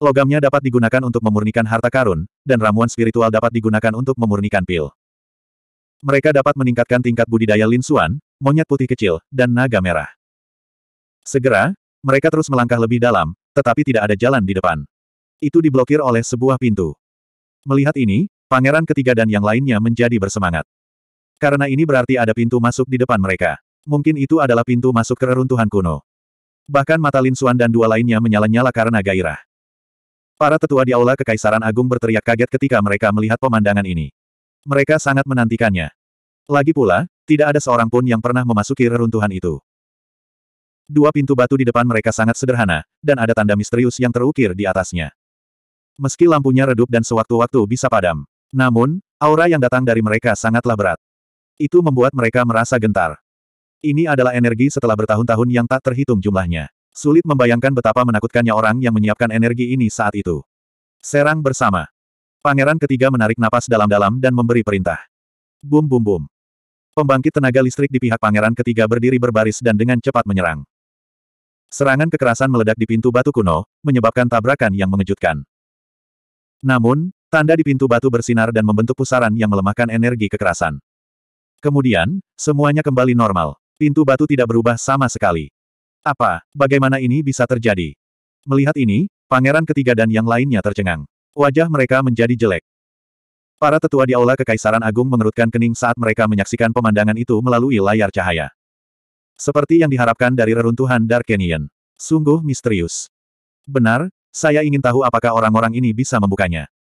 Logamnya dapat digunakan untuk memurnikan harta karun, dan ramuan spiritual dapat digunakan untuk memurnikan pil. Mereka dapat meningkatkan tingkat budidaya Lin Xuan, monyet putih kecil, dan naga merah. Segera, mereka terus melangkah lebih dalam, tetapi tidak ada jalan di depan. Itu diblokir oleh sebuah pintu. Melihat ini, pangeran ketiga dan yang lainnya menjadi bersemangat. Karena ini berarti ada pintu masuk di depan mereka. Mungkin itu adalah pintu masuk ke reruntuhan kuno. Bahkan mata Lin Xuan dan dua lainnya menyala-nyala karena gairah. Para tetua di Aula Kekaisaran Agung berteriak kaget ketika mereka melihat pemandangan ini. Mereka sangat menantikannya. Lagi pula, tidak ada seorang pun yang pernah memasuki reruntuhan itu. Dua pintu batu di depan mereka sangat sederhana, dan ada tanda misterius yang terukir di atasnya. Meski lampunya redup dan sewaktu-waktu bisa padam. Namun, aura yang datang dari mereka sangatlah berat. Itu membuat mereka merasa gentar. Ini adalah energi setelah bertahun-tahun yang tak terhitung jumlahnya. Sulit membayangkan betapa menakutkannya orang yang menyiapkan energi ini saat itu. Serang bersama. Pangeran ketiga menarik napas dalam-dalam dan memberi perintah. Bum bum bum. Pembangkit tenaga listrik di pihak pangeran ketiga berdiri berbaris dan dengan cepat menyerang. Serangan kekerasan meledak di pintu batu kuno, menyebabkan tabrakan yang mengejutkan. Namun, tanda di pintu batu bersinar dan membentuk pusaran yang melemahkan energi kekerasan. Kemudian, semuanya kembali normal. Pintu batu tidak berubah sama sekali. Apa, bagaimana ini bisa terjadi? Melihat ini, pangeran ketiga dan yang lainnya tercengang. Wajah mereka menjadi jelek. Para tetua di Aula Kekaisaran Agung mengerutkan kening saat mereka menyaksikan pemandangan itu melalui layar cahaya. Seperti yang diharapkan dari reruntuhan Dark Canyon. Sungguh misterius. Benar, saya ingin tahu apakah orang-orang ini bisa membukanya.